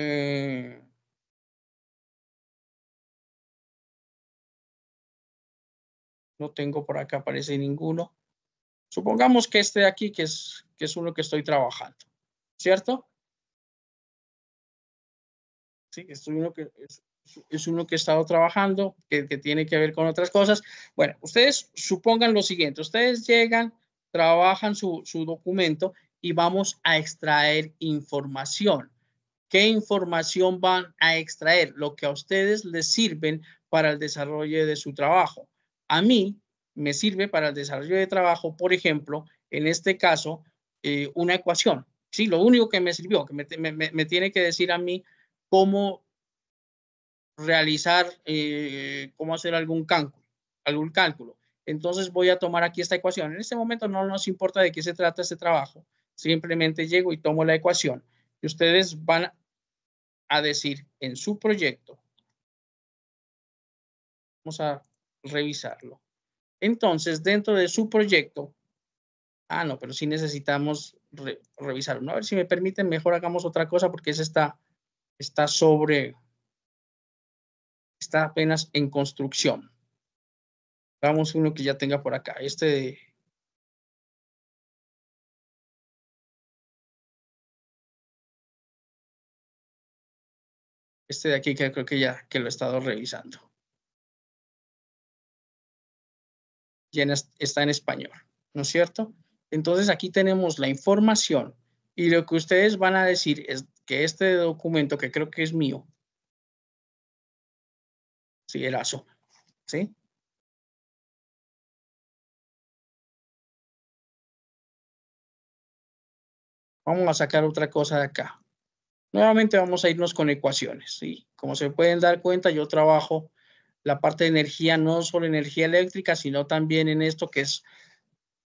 Eh, no tengo por acá, aparece ninguno. Supongamos que este de aquí, que es, que es uno que estoy trabajando, ¿cierto? Sí, es uno que, es, uno que he estado trabajando, que, tiene que ver con otras cosas. Bueno, ustedes supongan lo siguiente, ustedes llegan, trabajan su, su documento y vamos a extraer información qué información van a extraer, lo que a ustedes les sirven para el desarrollo de su trabajo. A mí me sirve para el desarrollo de trabajo, por ejemplo, en este caso, eh, una ecuación. Sí, lo único que me sirvió, que me, tiene que decir a mí cómo realizar, eh, cómo hacer algún cálculo, algún cálculo. Entonces voy a tomar aquí esta ecuación. En este momento no nos importa de qué se trata este trabajo. Simplemente llego y tomo la ecuación. Y ustedes van a decir en su proyecto. Vamos a revisarlo. Entonces, dentro de su proyecto, ah, no, pero sí necesitamos revisarlo. A ver si me permiten, mejor hagamos otra cosa porque ese está, está sobre, está apenas en construcción. Vamos uno que ya tenga por acá, este de Este de aquí que creo que ya que lo he estado revisando. Ya está en español, ¿no es cierto? Entonces aquí tenemos la información y lo que ustedes van a decir es que este documento, que creo que es mío, sí, el ASO, ¿sí? Vamos a sacar otra cosa de acá. Nuevamente vamos a irnos con ecuaciones. y Como se pueden dar cuenta, yo trabajo la parte de energía, no solo energía eléctrica, sino también en esto que es,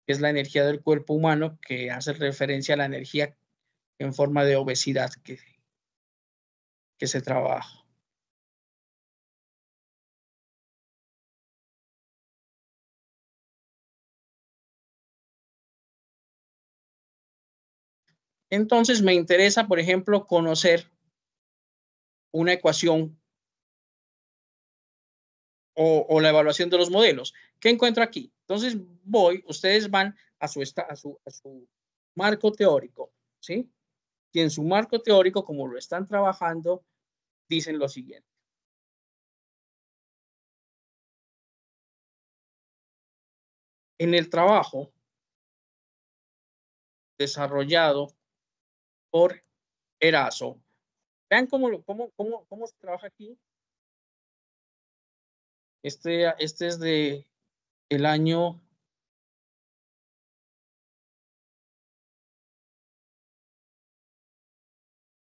es la energía del cuerpo humano, que hace referencia a la energía en forma de obesidad que se trabaja. Entonces me interesa, por ejemplo, conocer una ecuación o, la evaluación de los modelos. ¿Qué encuentro aquí? Entonces voy, ustedes van a su, a su marco teórico, ¿sí? Y en su marco teórico, como lo están trabajando, dicen lo siguiente. En el trabajo desarrollado por Erazo. Vean cómo, cómo, cómo, cómo se trabaja aquí. Este, este es de el año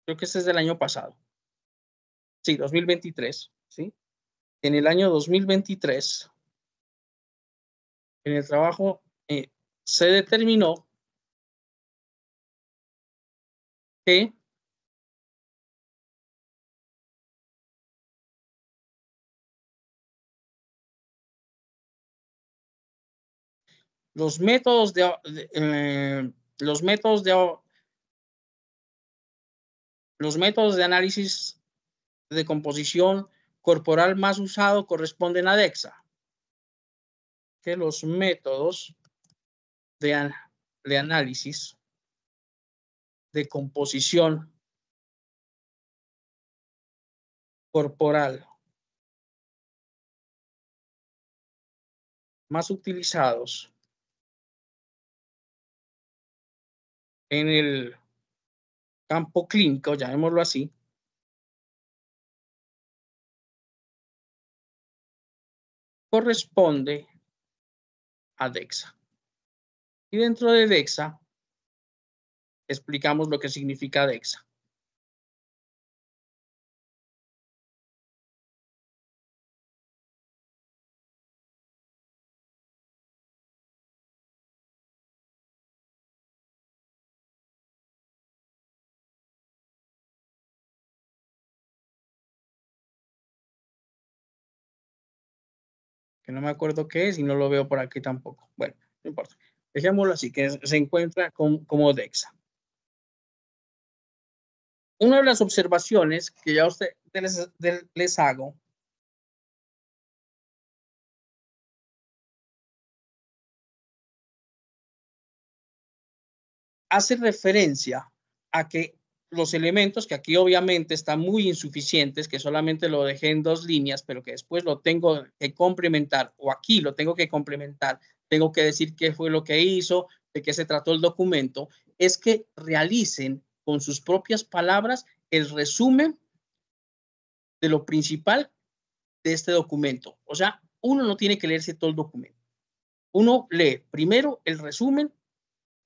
creo que este es del año pasado. Sí, 2023, ¿sí? En el año 2023, en el trabajo eh, se determinó Sí. Los métodos de, eh, los métodos de los métodos de análisis de composición corporal más usado corresponden a DEXA. Que los métodos de análisis de composición corporal más utilizados en el campo clínico, llamémoslo así, corresponde a DEXA. Y dentro de DEXA explicamos lo que significa DEXA. Que no me acuerdo qué es y no lo veo por aquí tampoco. Bueno, no importa. Dejémoslo así, que se encuentra como DEXA una de las observaciones que ya usted les, les hago hace referencia a que los elementos, que aquí obviamente están muy insuficientes, que solamente lo dejé en dos líneas, pero que después lo tengo que complementar, o aquí lo tengo que complementar, tengo que decir qué fue lo que hizo, de qué se trató el documento, es que realicen con sus propias palabras el resumen de lo principal de este documento. O sea, uno no tiene que leerse todo el documento. Uno lee primero el resumen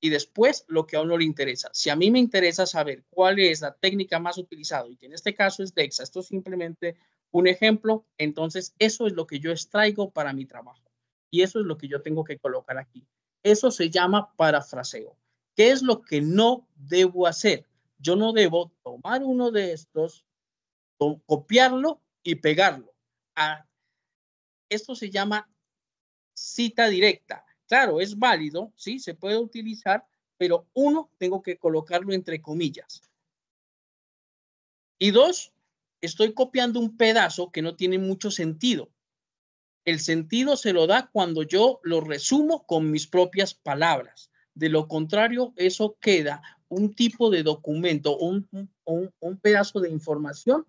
y después lo que a uno le interesa. Si a mí me interesa saber cuál es la técnica más utilizada y que en este caso es DEXA, esto es simplemente un ejemplo, entonces eso es lo que yo extraigo para mi trabajo y eso es lo que yo tengo que colocar aquí. Eso se llama parafraseo. ¿Qué es lo que no debo hacer? yo no debo tomar uno de estos, copiarlo y pegarlo. a. esto se llama cita directa. Claro, es válido, sí, se puede utilizar, pero uno, tengo que colocarlo entre comillas. Y dos, estoy copiando un pedazo que no tiene mucho sentido. El sentido se lo da cuando yo lo resumo con mis propias palabras. De lo contrario, eso queda un tipo de documento, un, pedazo de información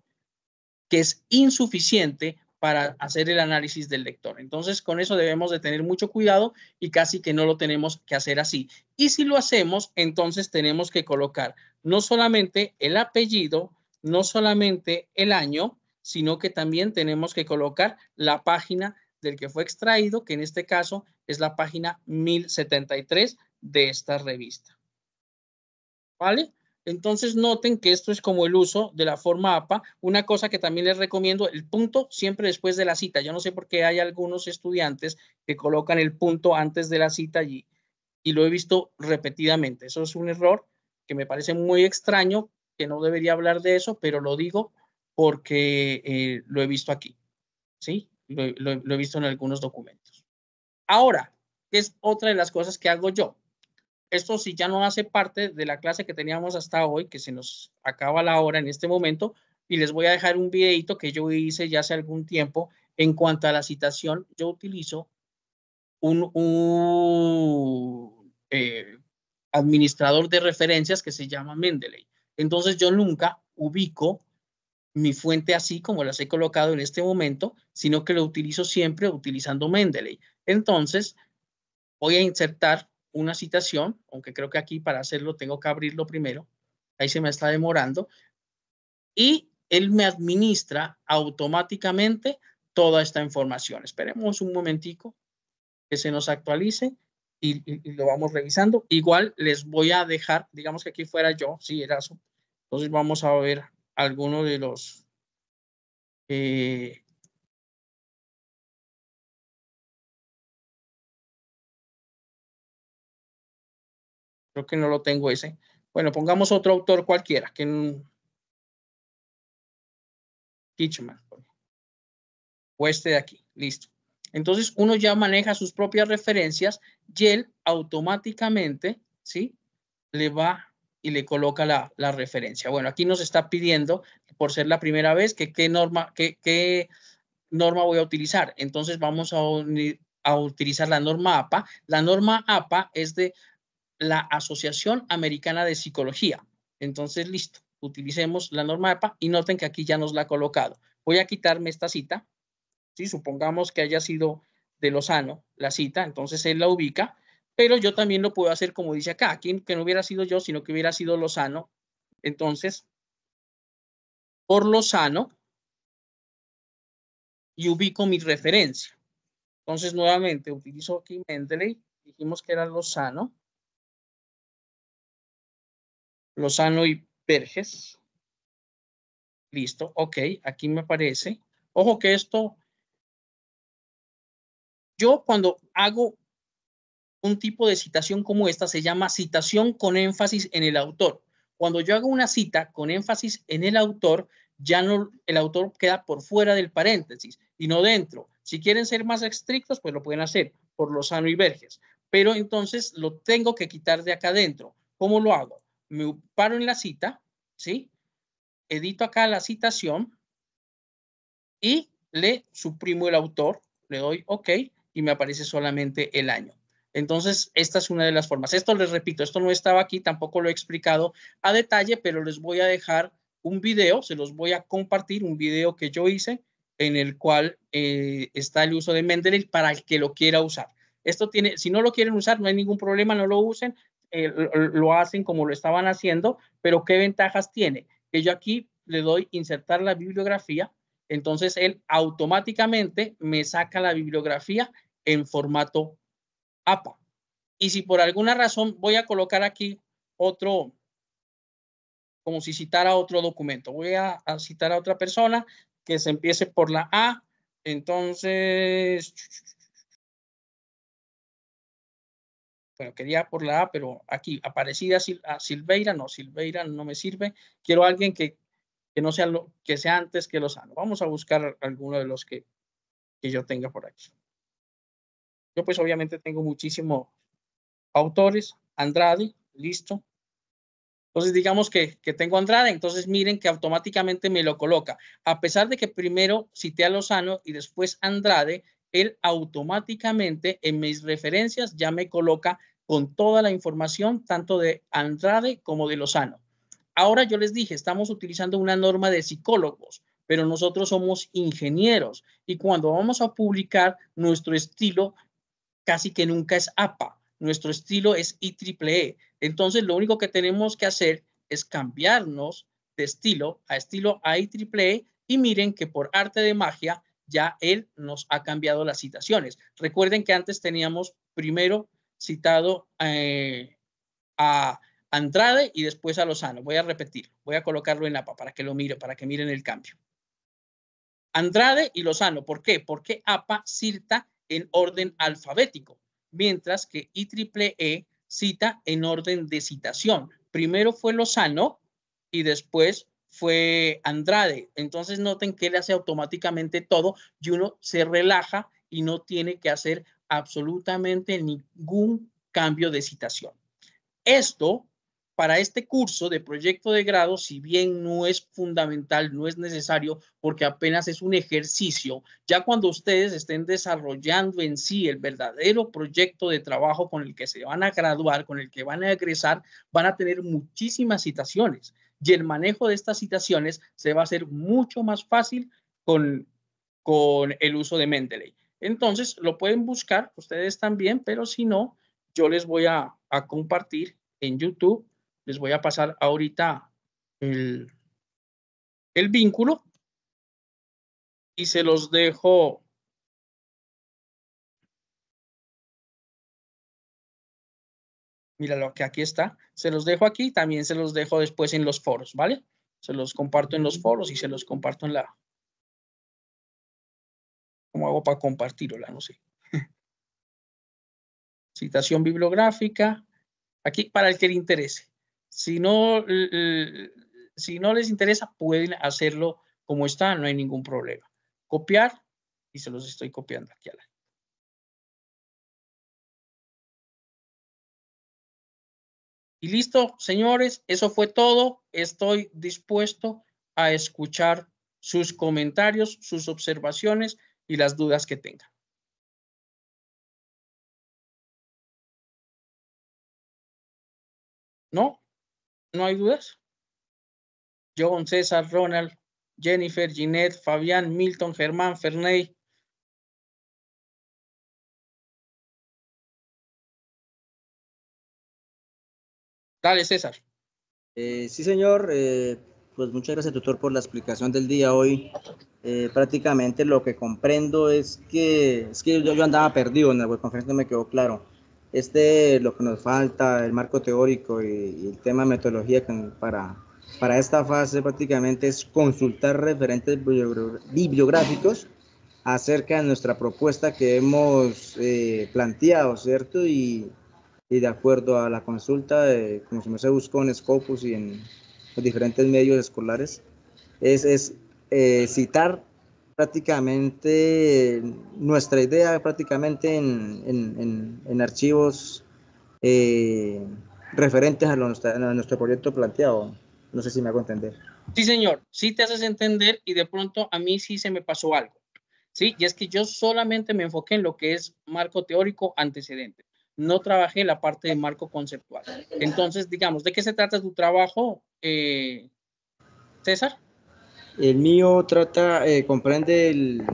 que es insuficiente para hacer el análisis del lector. Entonces, con eso debemos de tener mucho cuidado y casi que no lo tenemos que hacer así. Y si lo hacemos, entonces tenemos que colocar no solamente el apellido, no solamente el año, sino que también tenemos que colocar la página del que fue extraído, que en este caso es la página 1073 de esta revista. ¿Vale? Entonces noten que esto es como el uso de la forma APA. Una cosa que también les recomiendo, el punto siempre después de la cita. Yo no sé por qué hay algunos estudiantes que colocan el punto antes de la cita allí y lo he visto repetidamente. Eso es un error que me parece muy extraño, que no debería hablar de eso, pero lo digo porque eh, lo he visto aquí. ¿Sí? Lo, lo he visto en algunos documentos. Ahora, es otra de las cosas que hago yo esto sí, ya no hace parte de la clase que teníamos hasta hoy, que se nos acaba la hora en este momento, y les voy a dejar un videito que yo hice ya hace algún tiempo en cuanto a la citación, yo utilizo un, eh, administrador de referencias que se llama Mendeley. Entonces yo nunca ubico mi fuente así como las he colocado en este momento, sino que lo utilizo siempre utilizando Mendeley. Entonces voy a insertar una citación, aunque creo que aquí para hacerlo tengo que abrirlo primero, ahí se me está demorando, y él me administra automáticamente toda esta información. Esperemos un momentico que se nos actualice y, lo vamos revisando. Igual les voy a dejar, digamos que aquí fuera yo, sí, eso Entonces vamos a ver algunos de los eh, Creo que no lo tengo ese. Bueno, pongamos otro autor cualquiera. Que... O este de aquí. Listo. Entonces uno ya maneja sus propias referencias y él automáticamente, ¿sí? Le va y le coloca la, referencia. Bueno, aquí nos está pidiendo, por ser la primera vez, que qué norma, qué norma voy a utilizar. Entonces vamos a, a utilizar la norma APA. La norma APA es de la Asociación Americana de Psicología. Entonces, listo, utilicemos la norma APA y noten que aquí ya nos la ha colocado. Voy a quitarme esta cita, si supongamos que haya sido de Lozano la cita, entonces él la ubica, pero yo también lo puedo hacer como dice acá, aquí que no hubiera sido yo, sino que hubiera sido Lozano. Entonces, por Lozano y ubico mi referencia. Entonces, nuevamente, utilizo aquí Mendeley, dijimos que era Lozano, Lozano y Verges. Listo, ok, aquí me aparece. Ojo que esto, yo cuando hago un tipo de citación como esta, se llama citación con énfasis en el autor. Cuando yo hago una cita con énfasis en el autor, ya no, el autor queda por fuera del paréntesis y no dentro. Si quieren ser más estrictos, pues lo pueden hacer por Lozano y Verges. Pero entonces lo tengo que quitar de acá adentro. ¿Cómo lo hago? me paro en la cita, ¿sí? Edito acá la citación y le suprimo el autor, le doy OK y me aparece solamente el año. Entonces, esta es una de las formas. Esto les repito, esto no estaba aquí, tampoco lo he explicado a detalle, pero les voy a dejar un video, se los voy a compartir, un video que yo hice en el cual eh, está el uso de Mendeley para el que lo quiera usar. Esto tiene, si no lo quieren usar, no hay ningún problema, no lo usen, eh, lo hacen como lo estaban haciendo, pero ¿qué ventajas tiene? Que yo aquí le doy insertar la bibliografía, entonces él automáticamente me saca la bibliografía en formato APA. Y si por alguna razón voy a colocar aquí otro, como si citara otro documento, voy a citar a otra persona que se empiece por la A, entonces bueno, quería por la A, pero aquí, aparecida a ah, Silveira, no, Silveira no me sirve. Quiero alguien que, que no sea, lo, que sea antes que Lozano. Vamos a buscar alguno de los que, que yo tenga por aquí. Yo pues obviamente tengo muchísimos autores. Andrade, listo. Entonces digamos que, que tengo Andrade, entonces miren que automáticamente me lo coloca. A pesar de que primero cité a Lozano y después Andrade, él automáticamente en mis referencias ya me coloca con toda la información, tanto de Andrade como de Lozano. Ahora yo les dije, estamos utilizando una norma de psicólogos, pero nosotros somos ingenieros y cuando vamos a publicar nuestro estilo casi que nunca es APA, nuestro estilo es IEEE. E. Entonces lo único que tenemos que hacer es cambiarnos de estilo a estilo IEEE e y miren que por arte de magia ya él nos ha cambiado las citaciones. Recuerden que antes teníamos primero citado eh, a Andrade y después a Lozano. Voy a repetir, voy a colocarlo en APA para que lo mire, para que miren el cambio. Andrade y Lozano, ¿por qué? Porque APA cita en orden alfabético, mientras que IEEE e cita en orden de citación. Primero fue Lozano y después fue Andrade. Entonces noten que él hace automáticamente todo y uno se relaja y no tiene que hacer absolutamente ningún cambio de citación. Esto para este curso de proyecto de grado, si bien no es fundamental, no es necesario, porque apenas es un ejercicio, ya cuando ustedes estén desarrollando en sí el verdadero proyecto de trabajo con el que se van a graduar, con el que van a egresar, van a tener muchísimas citaciones y el manejo de estas citaciones se va a hacer mucho más fácil con, con el uso de Mendeley. Entonces, lo pueden buscar ustedes también, pero si no, yo les voy a, compartir en YouTube, les voy a pasar ahorita el, el vínculo y se los dejo Mira lo que aquí está. Se los dejo aquí, también se los dejo después en los foros, ¿vale? Se los comparto en los foros y se los comparto en la... ¿Cómo hago para compartirlo? No sé. Citación bibliográfica. Aquí para el que le interese. Si no, si no les interesa, pueden hacerlo como está, no hay ningún problema. Copiar y se los estoy copiando aquí a la... Y listo, señores, eso fue todo. Estoy dispuesto a escuchar sus comentarios, sus observaciones y las dudas que tengan. ¿No? ¿No hay dudas? John, César, Ronald, Jennifer, Ginette, Fabián, Milton, Germán, Ferney, César. Eh, sí, señor. Eh, pues muchas gracias, tutor, por la explicación del día hoy. Eh, prácticamente lo que comprendo es que, es que yo, yo andaba perdido en la webconferencia, me quedó claro. Este, lo que nos falta, el marco teórico y, el tema metodología para, para esta fase prácticamente es consultar referentes bibliográficos acerca de nuestra propuesta que hemos planteado, ¿cierto? Y y de acuerdo a la consulta, de, como se buscó en Scopus y en los diferentes medios escolares, es, eh, citar prácticamente nuestra idea prácticamente en, archivos eh, referentes a, nuestro proyecto planteado. No sé si me hago entender. Sí, señor, sí te haces entender y de pronto a mí sí se me pasó algo. Sí, y es que yo solamente me enfoqué en lo que es marco teórico antecedente no trabajé la parte de marco conceptual. Entonces, digamos, ¿de qué se trata tu trabajo, eh, César? El mío trata, eh, comprende el,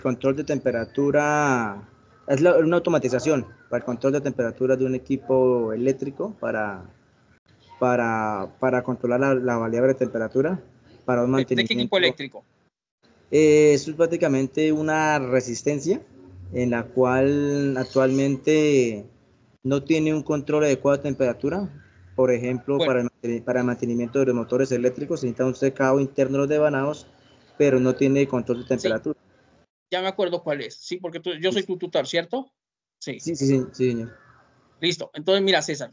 control de temperatura, es una automatización para el control de temperatura de un equipo eléctrico para, para, controlar la, variable de temperatura para un mantenimiento. ¿De qué equipo eléctrico? Eh, es prácticamente una resistencia en la cual actualmente no tiene un control adecuado de temperatura. Por ejemplo, para, el, para mantenimiento de los motores eléctricos se necesita un secado interno de los devanados, pero no tiene control de temperatura. Ya me acuerdo cuál es, sí, porque yo soy tu tutor, ¿cierto? Sí. Sí, sí, sí, señor. Listo. Entonces, mira, César,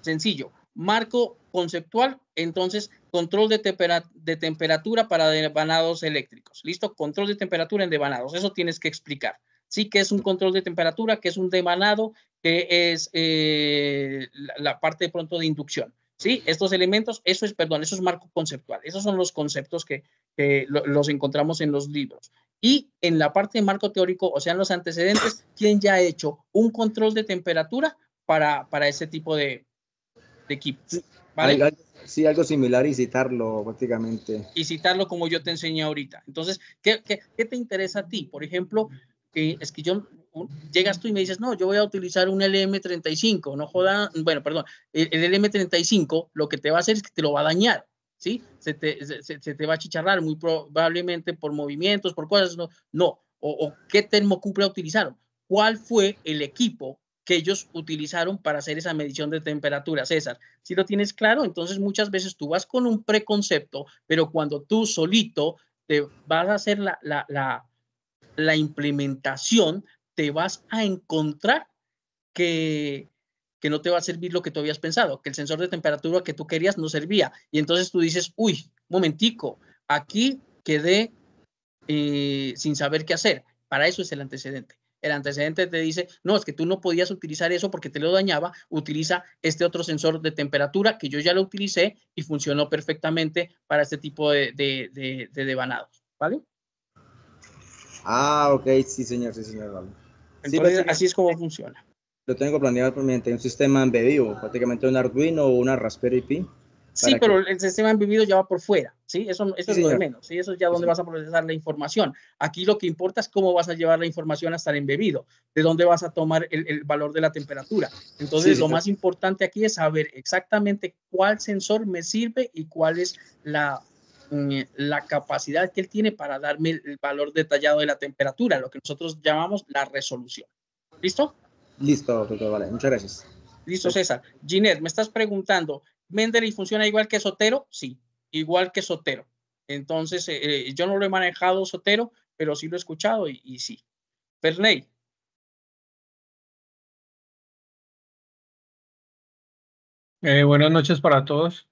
sencillo. Marco conceptual, entonces, control de, de temperatura para devanados eléctricos. Listo, control de temperatura en devanados. Eso tienes que explicar. Sí, que es un control de temperatura, que es un devanado, que es eh, la, parte de pronto de inducción. ¿sí? Estos elementos, eso es, perdón, eso es marco conceptual. Esos son los conceptos que, los encontramos en los libros. Y en la parte de marco teórico, o sea, en los antecedentes, ¿quién ya ha hecho un control de temperatura para, para ese tipo de, de equipos? sí, algo similar y citarlo prácticamente. Y citarlo como yo te enseñé ahorita. Entonces, ¿qué, qué, te interesa a ti? Por ejemplo, es que yo llegas tú y me dices, no, yo voy a utilizar un LM35, no joda, bueno, perdón, el, LM35 lo que te va a hacer es que te lo va a dañar, ¿sí? Se te, se, te va a chicharrar muy probablemente por movimientos, por cosas, no, no. O, o qué termocupla utilizaron, cuál fue el equipo que ellos utilizaron para hacer esa medición de temperatura, César. Si lo tienes claro, entonces muchas veces tú vas con un preconcepto, pero cuando tú solito te vas a hacer la, la, la, la implementación, te vas a encontrar que, que no te va a servir lo que tú habías pensado, que el sensor de temperatura que tú querías no servía. Y entonces tú dices, uy, momentico, aquí quedé eh, sin saber qué hacer. Para eso es el antecedente. El antecedente te dice, no, es que tú no podías utilizar eso porque te lo dañaba, utiliza este otro sensor de temperatura que yo ya lo utilicé y funcionó perfectamente para este tipo de, de, devanados, ¿vale? Ah, ok, sí señor, sí señor, vale. Pues, así es como funciona. Lo tengo planeado mediante un sistema embebido, prácticamente un Arduino o una Raspberry Pi. Sí, pero el sistema embebido ya va por fuera, ¿sí? Eso, es lo de menos, ¿sí? Eso es ya donde vas a procesar la información. Aquí lo que importa es cómo vas a llevar la información hasta el embebido, de dónde vas a tomar el, valor de la temperatura. Entonces, lo más importante aquí es saber exactamente cuál sensor me sirve y cuál es la Mm, la capacidad que él tiene para darme el valor detallado de la temperatura, lo que nosotros llamamos la resolución. ¿Listo? Listo, doctor, vale, muchas gracias. Listo, César. Ginet, me estás preguntando, ¿Mendeley funciona igual que Sotero? Sí, igual que Sotero. Entonces, eh, eh, yo no lo he manejado Sotero, pero sí lo he escuchado y, sí. Ferney. Eh, buenas noches para todos.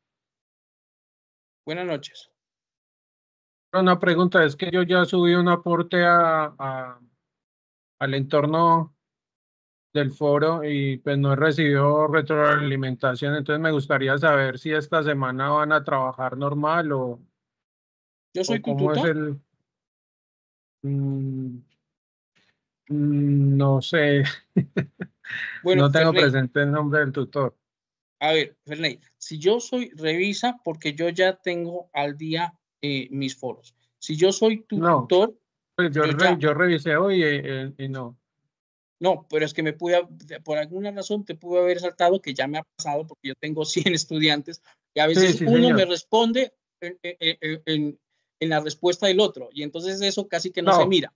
Buenas noches. Una pregunta, es que yo ya subí un aporte a, al entorno del foro y pues no he recibido retroalimentación, entonces me gustaría saber si esta semana van a trabajar normal o... Yo soy como mm, mm, no sé. Bueno, no tengo presente el nombre del tutor. A ver, Ferney, si yo soy revisa, porque yo ya tengo al día eh, mis foros. Si yo soy tu no, pues Yo, revisé hoy eh, eh, y, no. No, pero es que me pude, por alguna razón te pude haber saltado, que ya me ha pasado porque yo tengo 100 estudiantes y a veces uno me responde en, la respuesta del otro y entonces eso casi que no, se mira.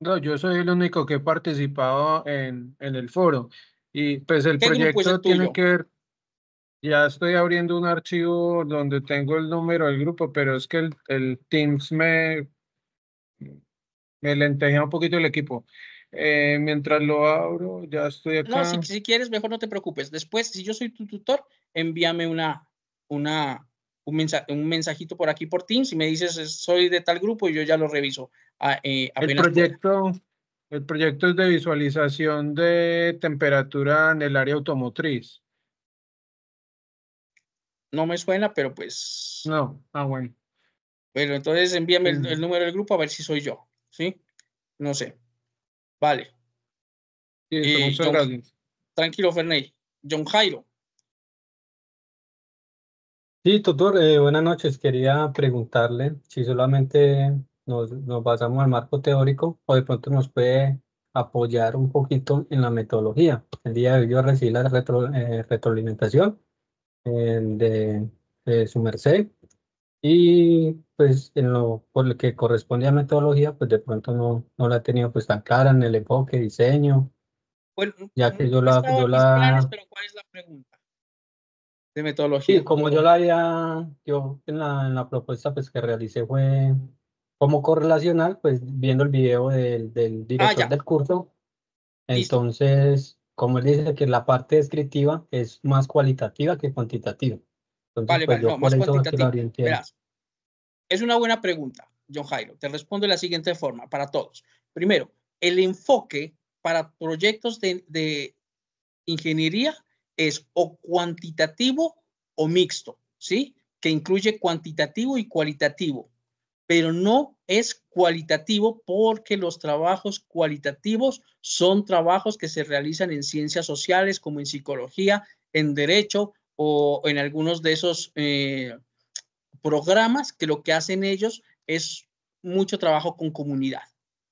No, yo soy el único que he participado en, el foro y pues el proyecto tiene que ver ya estoy abriendo un archivo donde tengo el número del grupo, pero es que el, Teams me, me lenteja un poquito el equipo. Eh, mientras lo abro, ya estoy acá. No, si, quieres, mejor no te preocupes. Después, si yo soy tu tutor, envíame una, una, un, mensajito por aquí por Teams y me dices, soy de tal grupo y yo ya lo reviso. Eh, el, proyecto, el proyecto es de visualización de temperatura en el área automotriz. No me suena, pero pues. No, ah, bueno. pero entonces envíame el, número del grupo a ver si soy yo, ¿sí? No sé. Vale. Tranquilo, Ferney. John Jairo. Sí, doctor, eh, buenas noches. Quería preguntarle si solamente nos, nos basamos al marco teórico o de pronto nos puede apoyar un poquito en la metodología. El día de hoy yo recibí la eh, retroalimentación eh, de, su merced. Y pues en lo por lo que corresponde a metodología, pues de pronto no, no la he tenido pues tan clara en el enfoque, diseño. ya que yo la... Pues, yo la... metodología. como yo la había, yo en la, en la propuesta pues que realicé fue como correlacional, pues viendo el video del, del ah, director del curso. Entonces, como él dice, que la parte descriptiva es más cualitativa que cuantitativa. vale, vale, no, más es una buena pregunta, John Jairo. Te respondo de la siguiente forma, para todos. Primero, el enfoque para proyectos de, de ingeniería es o cuantitativo o mixto, ¿sí? Que incluye cuantitativo y cualitativo, pero no es cualitativo porque los trabajos cualitativos son trabajos que se realizan en ciencias sociales, como en psicología, en derecho o en algunos de esos eh, programas que lo que hacen ellos es mucho trabajo con comunidad,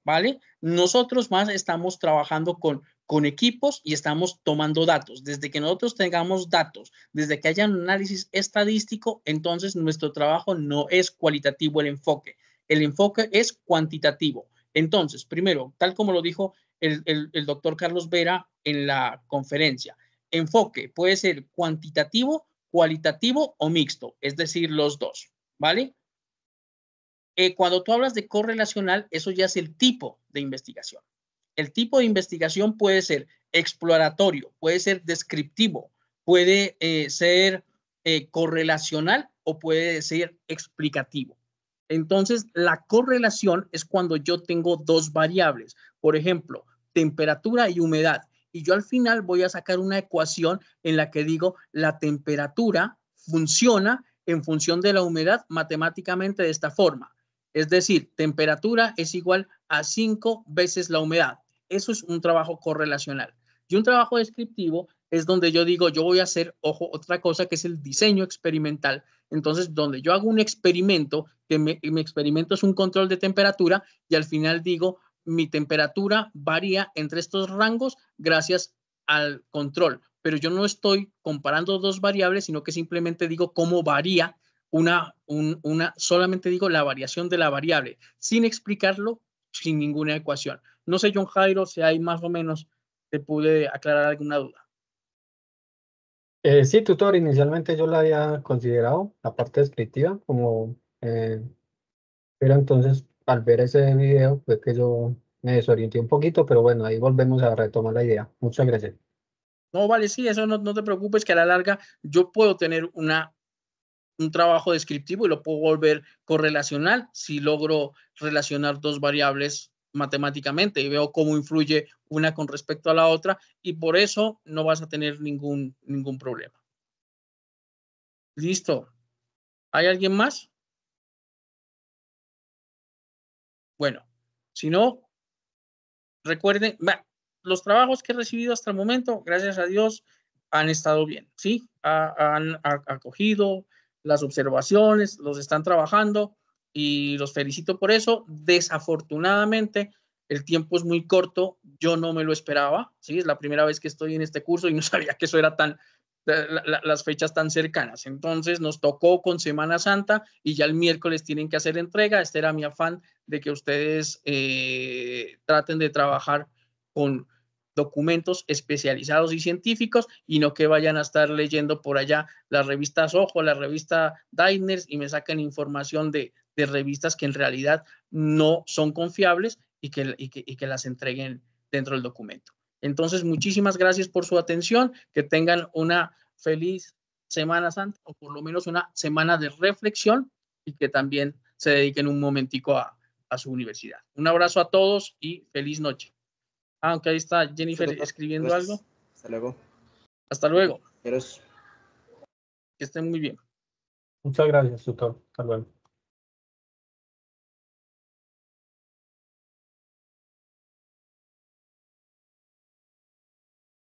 ¿vale? Nosotros más estamos trabajando con, con equipos y estamos tomando datos. Desde que nosotros tengamos datos, desde que haya un análisis estadístico, entonces nuestro trabajo no es cualitativo el enfoque, el enfoque es cuantitativo. Entonces, primero, tal como lo dijo el, doctor Carlos Vera en la conferencia, enfoque puede ser cuantitativo, cualitativo o mixto, es decir, los dos, ¿vale? Eh, cuando tú hablas de correlacional, eso ya es el tipo de investigación. El tipo de investigación puede ser exploratorio, puede ser descriptivo, puede eh, ser eh, correlacional o puede ser explicativo. Entonces, la correlación es cuando yo tengo dos variables, por ejemplo, temperatura y humedad. Y yo al final voy a sacar una ecuación en la que digo la temperatura funciona en función de la humedad matemáticamente de esta forma. Es decir, temperatura es igual a 5 veces la humedad. Eso es un trabajo correlacional. Y un trabajo descriptivo es donde yo digo, yo voy a hacer, ojo, otra cosa que es el diseño experimental, entonces, donde yo hago un experimento, que mi, experimento es un control de temperatura y al final digo, mi temperatura varía entre estos rangos gracias al control, pero yo no estoy comparando dos variables, sino que simplemente digo cómo varía una, una, solamente digo la variación de la variable, sin explicarlo, sin ninguna ecuación. No sé, John Jairo, si hay más o menos, te pude aclarar alguna duda. Eh, sí, tutor, inicialmente yo la había considerado, la parte descriptiva, como, eh, pero entonces al ver ese video fue que yo me desorienté un poquito, pero bueno, ahí volvemos a retomar la idea. Muchas gracias. No, vale, sí, eso no, no te preocupes, que a la larga yo puedo tener una, un trabajo descriptivo y lo puedo volver correlacional si logro relacionar dos variables matemáticamente y veo cómo influye una con respecto a la otra y por eso no vas a tener ningún, ningún problema. Listo. ¿Hay alguien más? Bueno, si no, recuerden, los trabajos que he recibido hasta el momento, gracias a Dios, han estado bien, ¿sí? han acogido las observaciones, los están trabajando y los felicito por eso. Desafortunadamente, el tiempo es muy corto, yo no me lo esperaba, ¿sí? Es la primera vez que estoy en este curso y no sabía que eso era tan, las fechas tan cercanas. Entonces nos tocó con Semana Santa y ya el miércoles tienen que hacer entrega. Este era mi afán de que ustedes eh, traten de trabajar con, documentos especializados y científicos y no que vayan a estar leyendo por allá las revistas Ojo, la revista Diners y me saquen información de, revistas que en realidad no son confiables y que, que, las entreguen dentro del documento. Entonces, muchísimas gracias por su atención, que tengan una feliz Semana Santa o por lo menos una semana de reflexión y que también se dediquen un momentico a, a su universidad. Un abrazo a todos y feliz noche. Ah, aunque ahí está Jennifer escribiendo algo. Hasta luego. Hasta luego. Que estén muy bien. Muchas gracias, doctor. Hasta luego.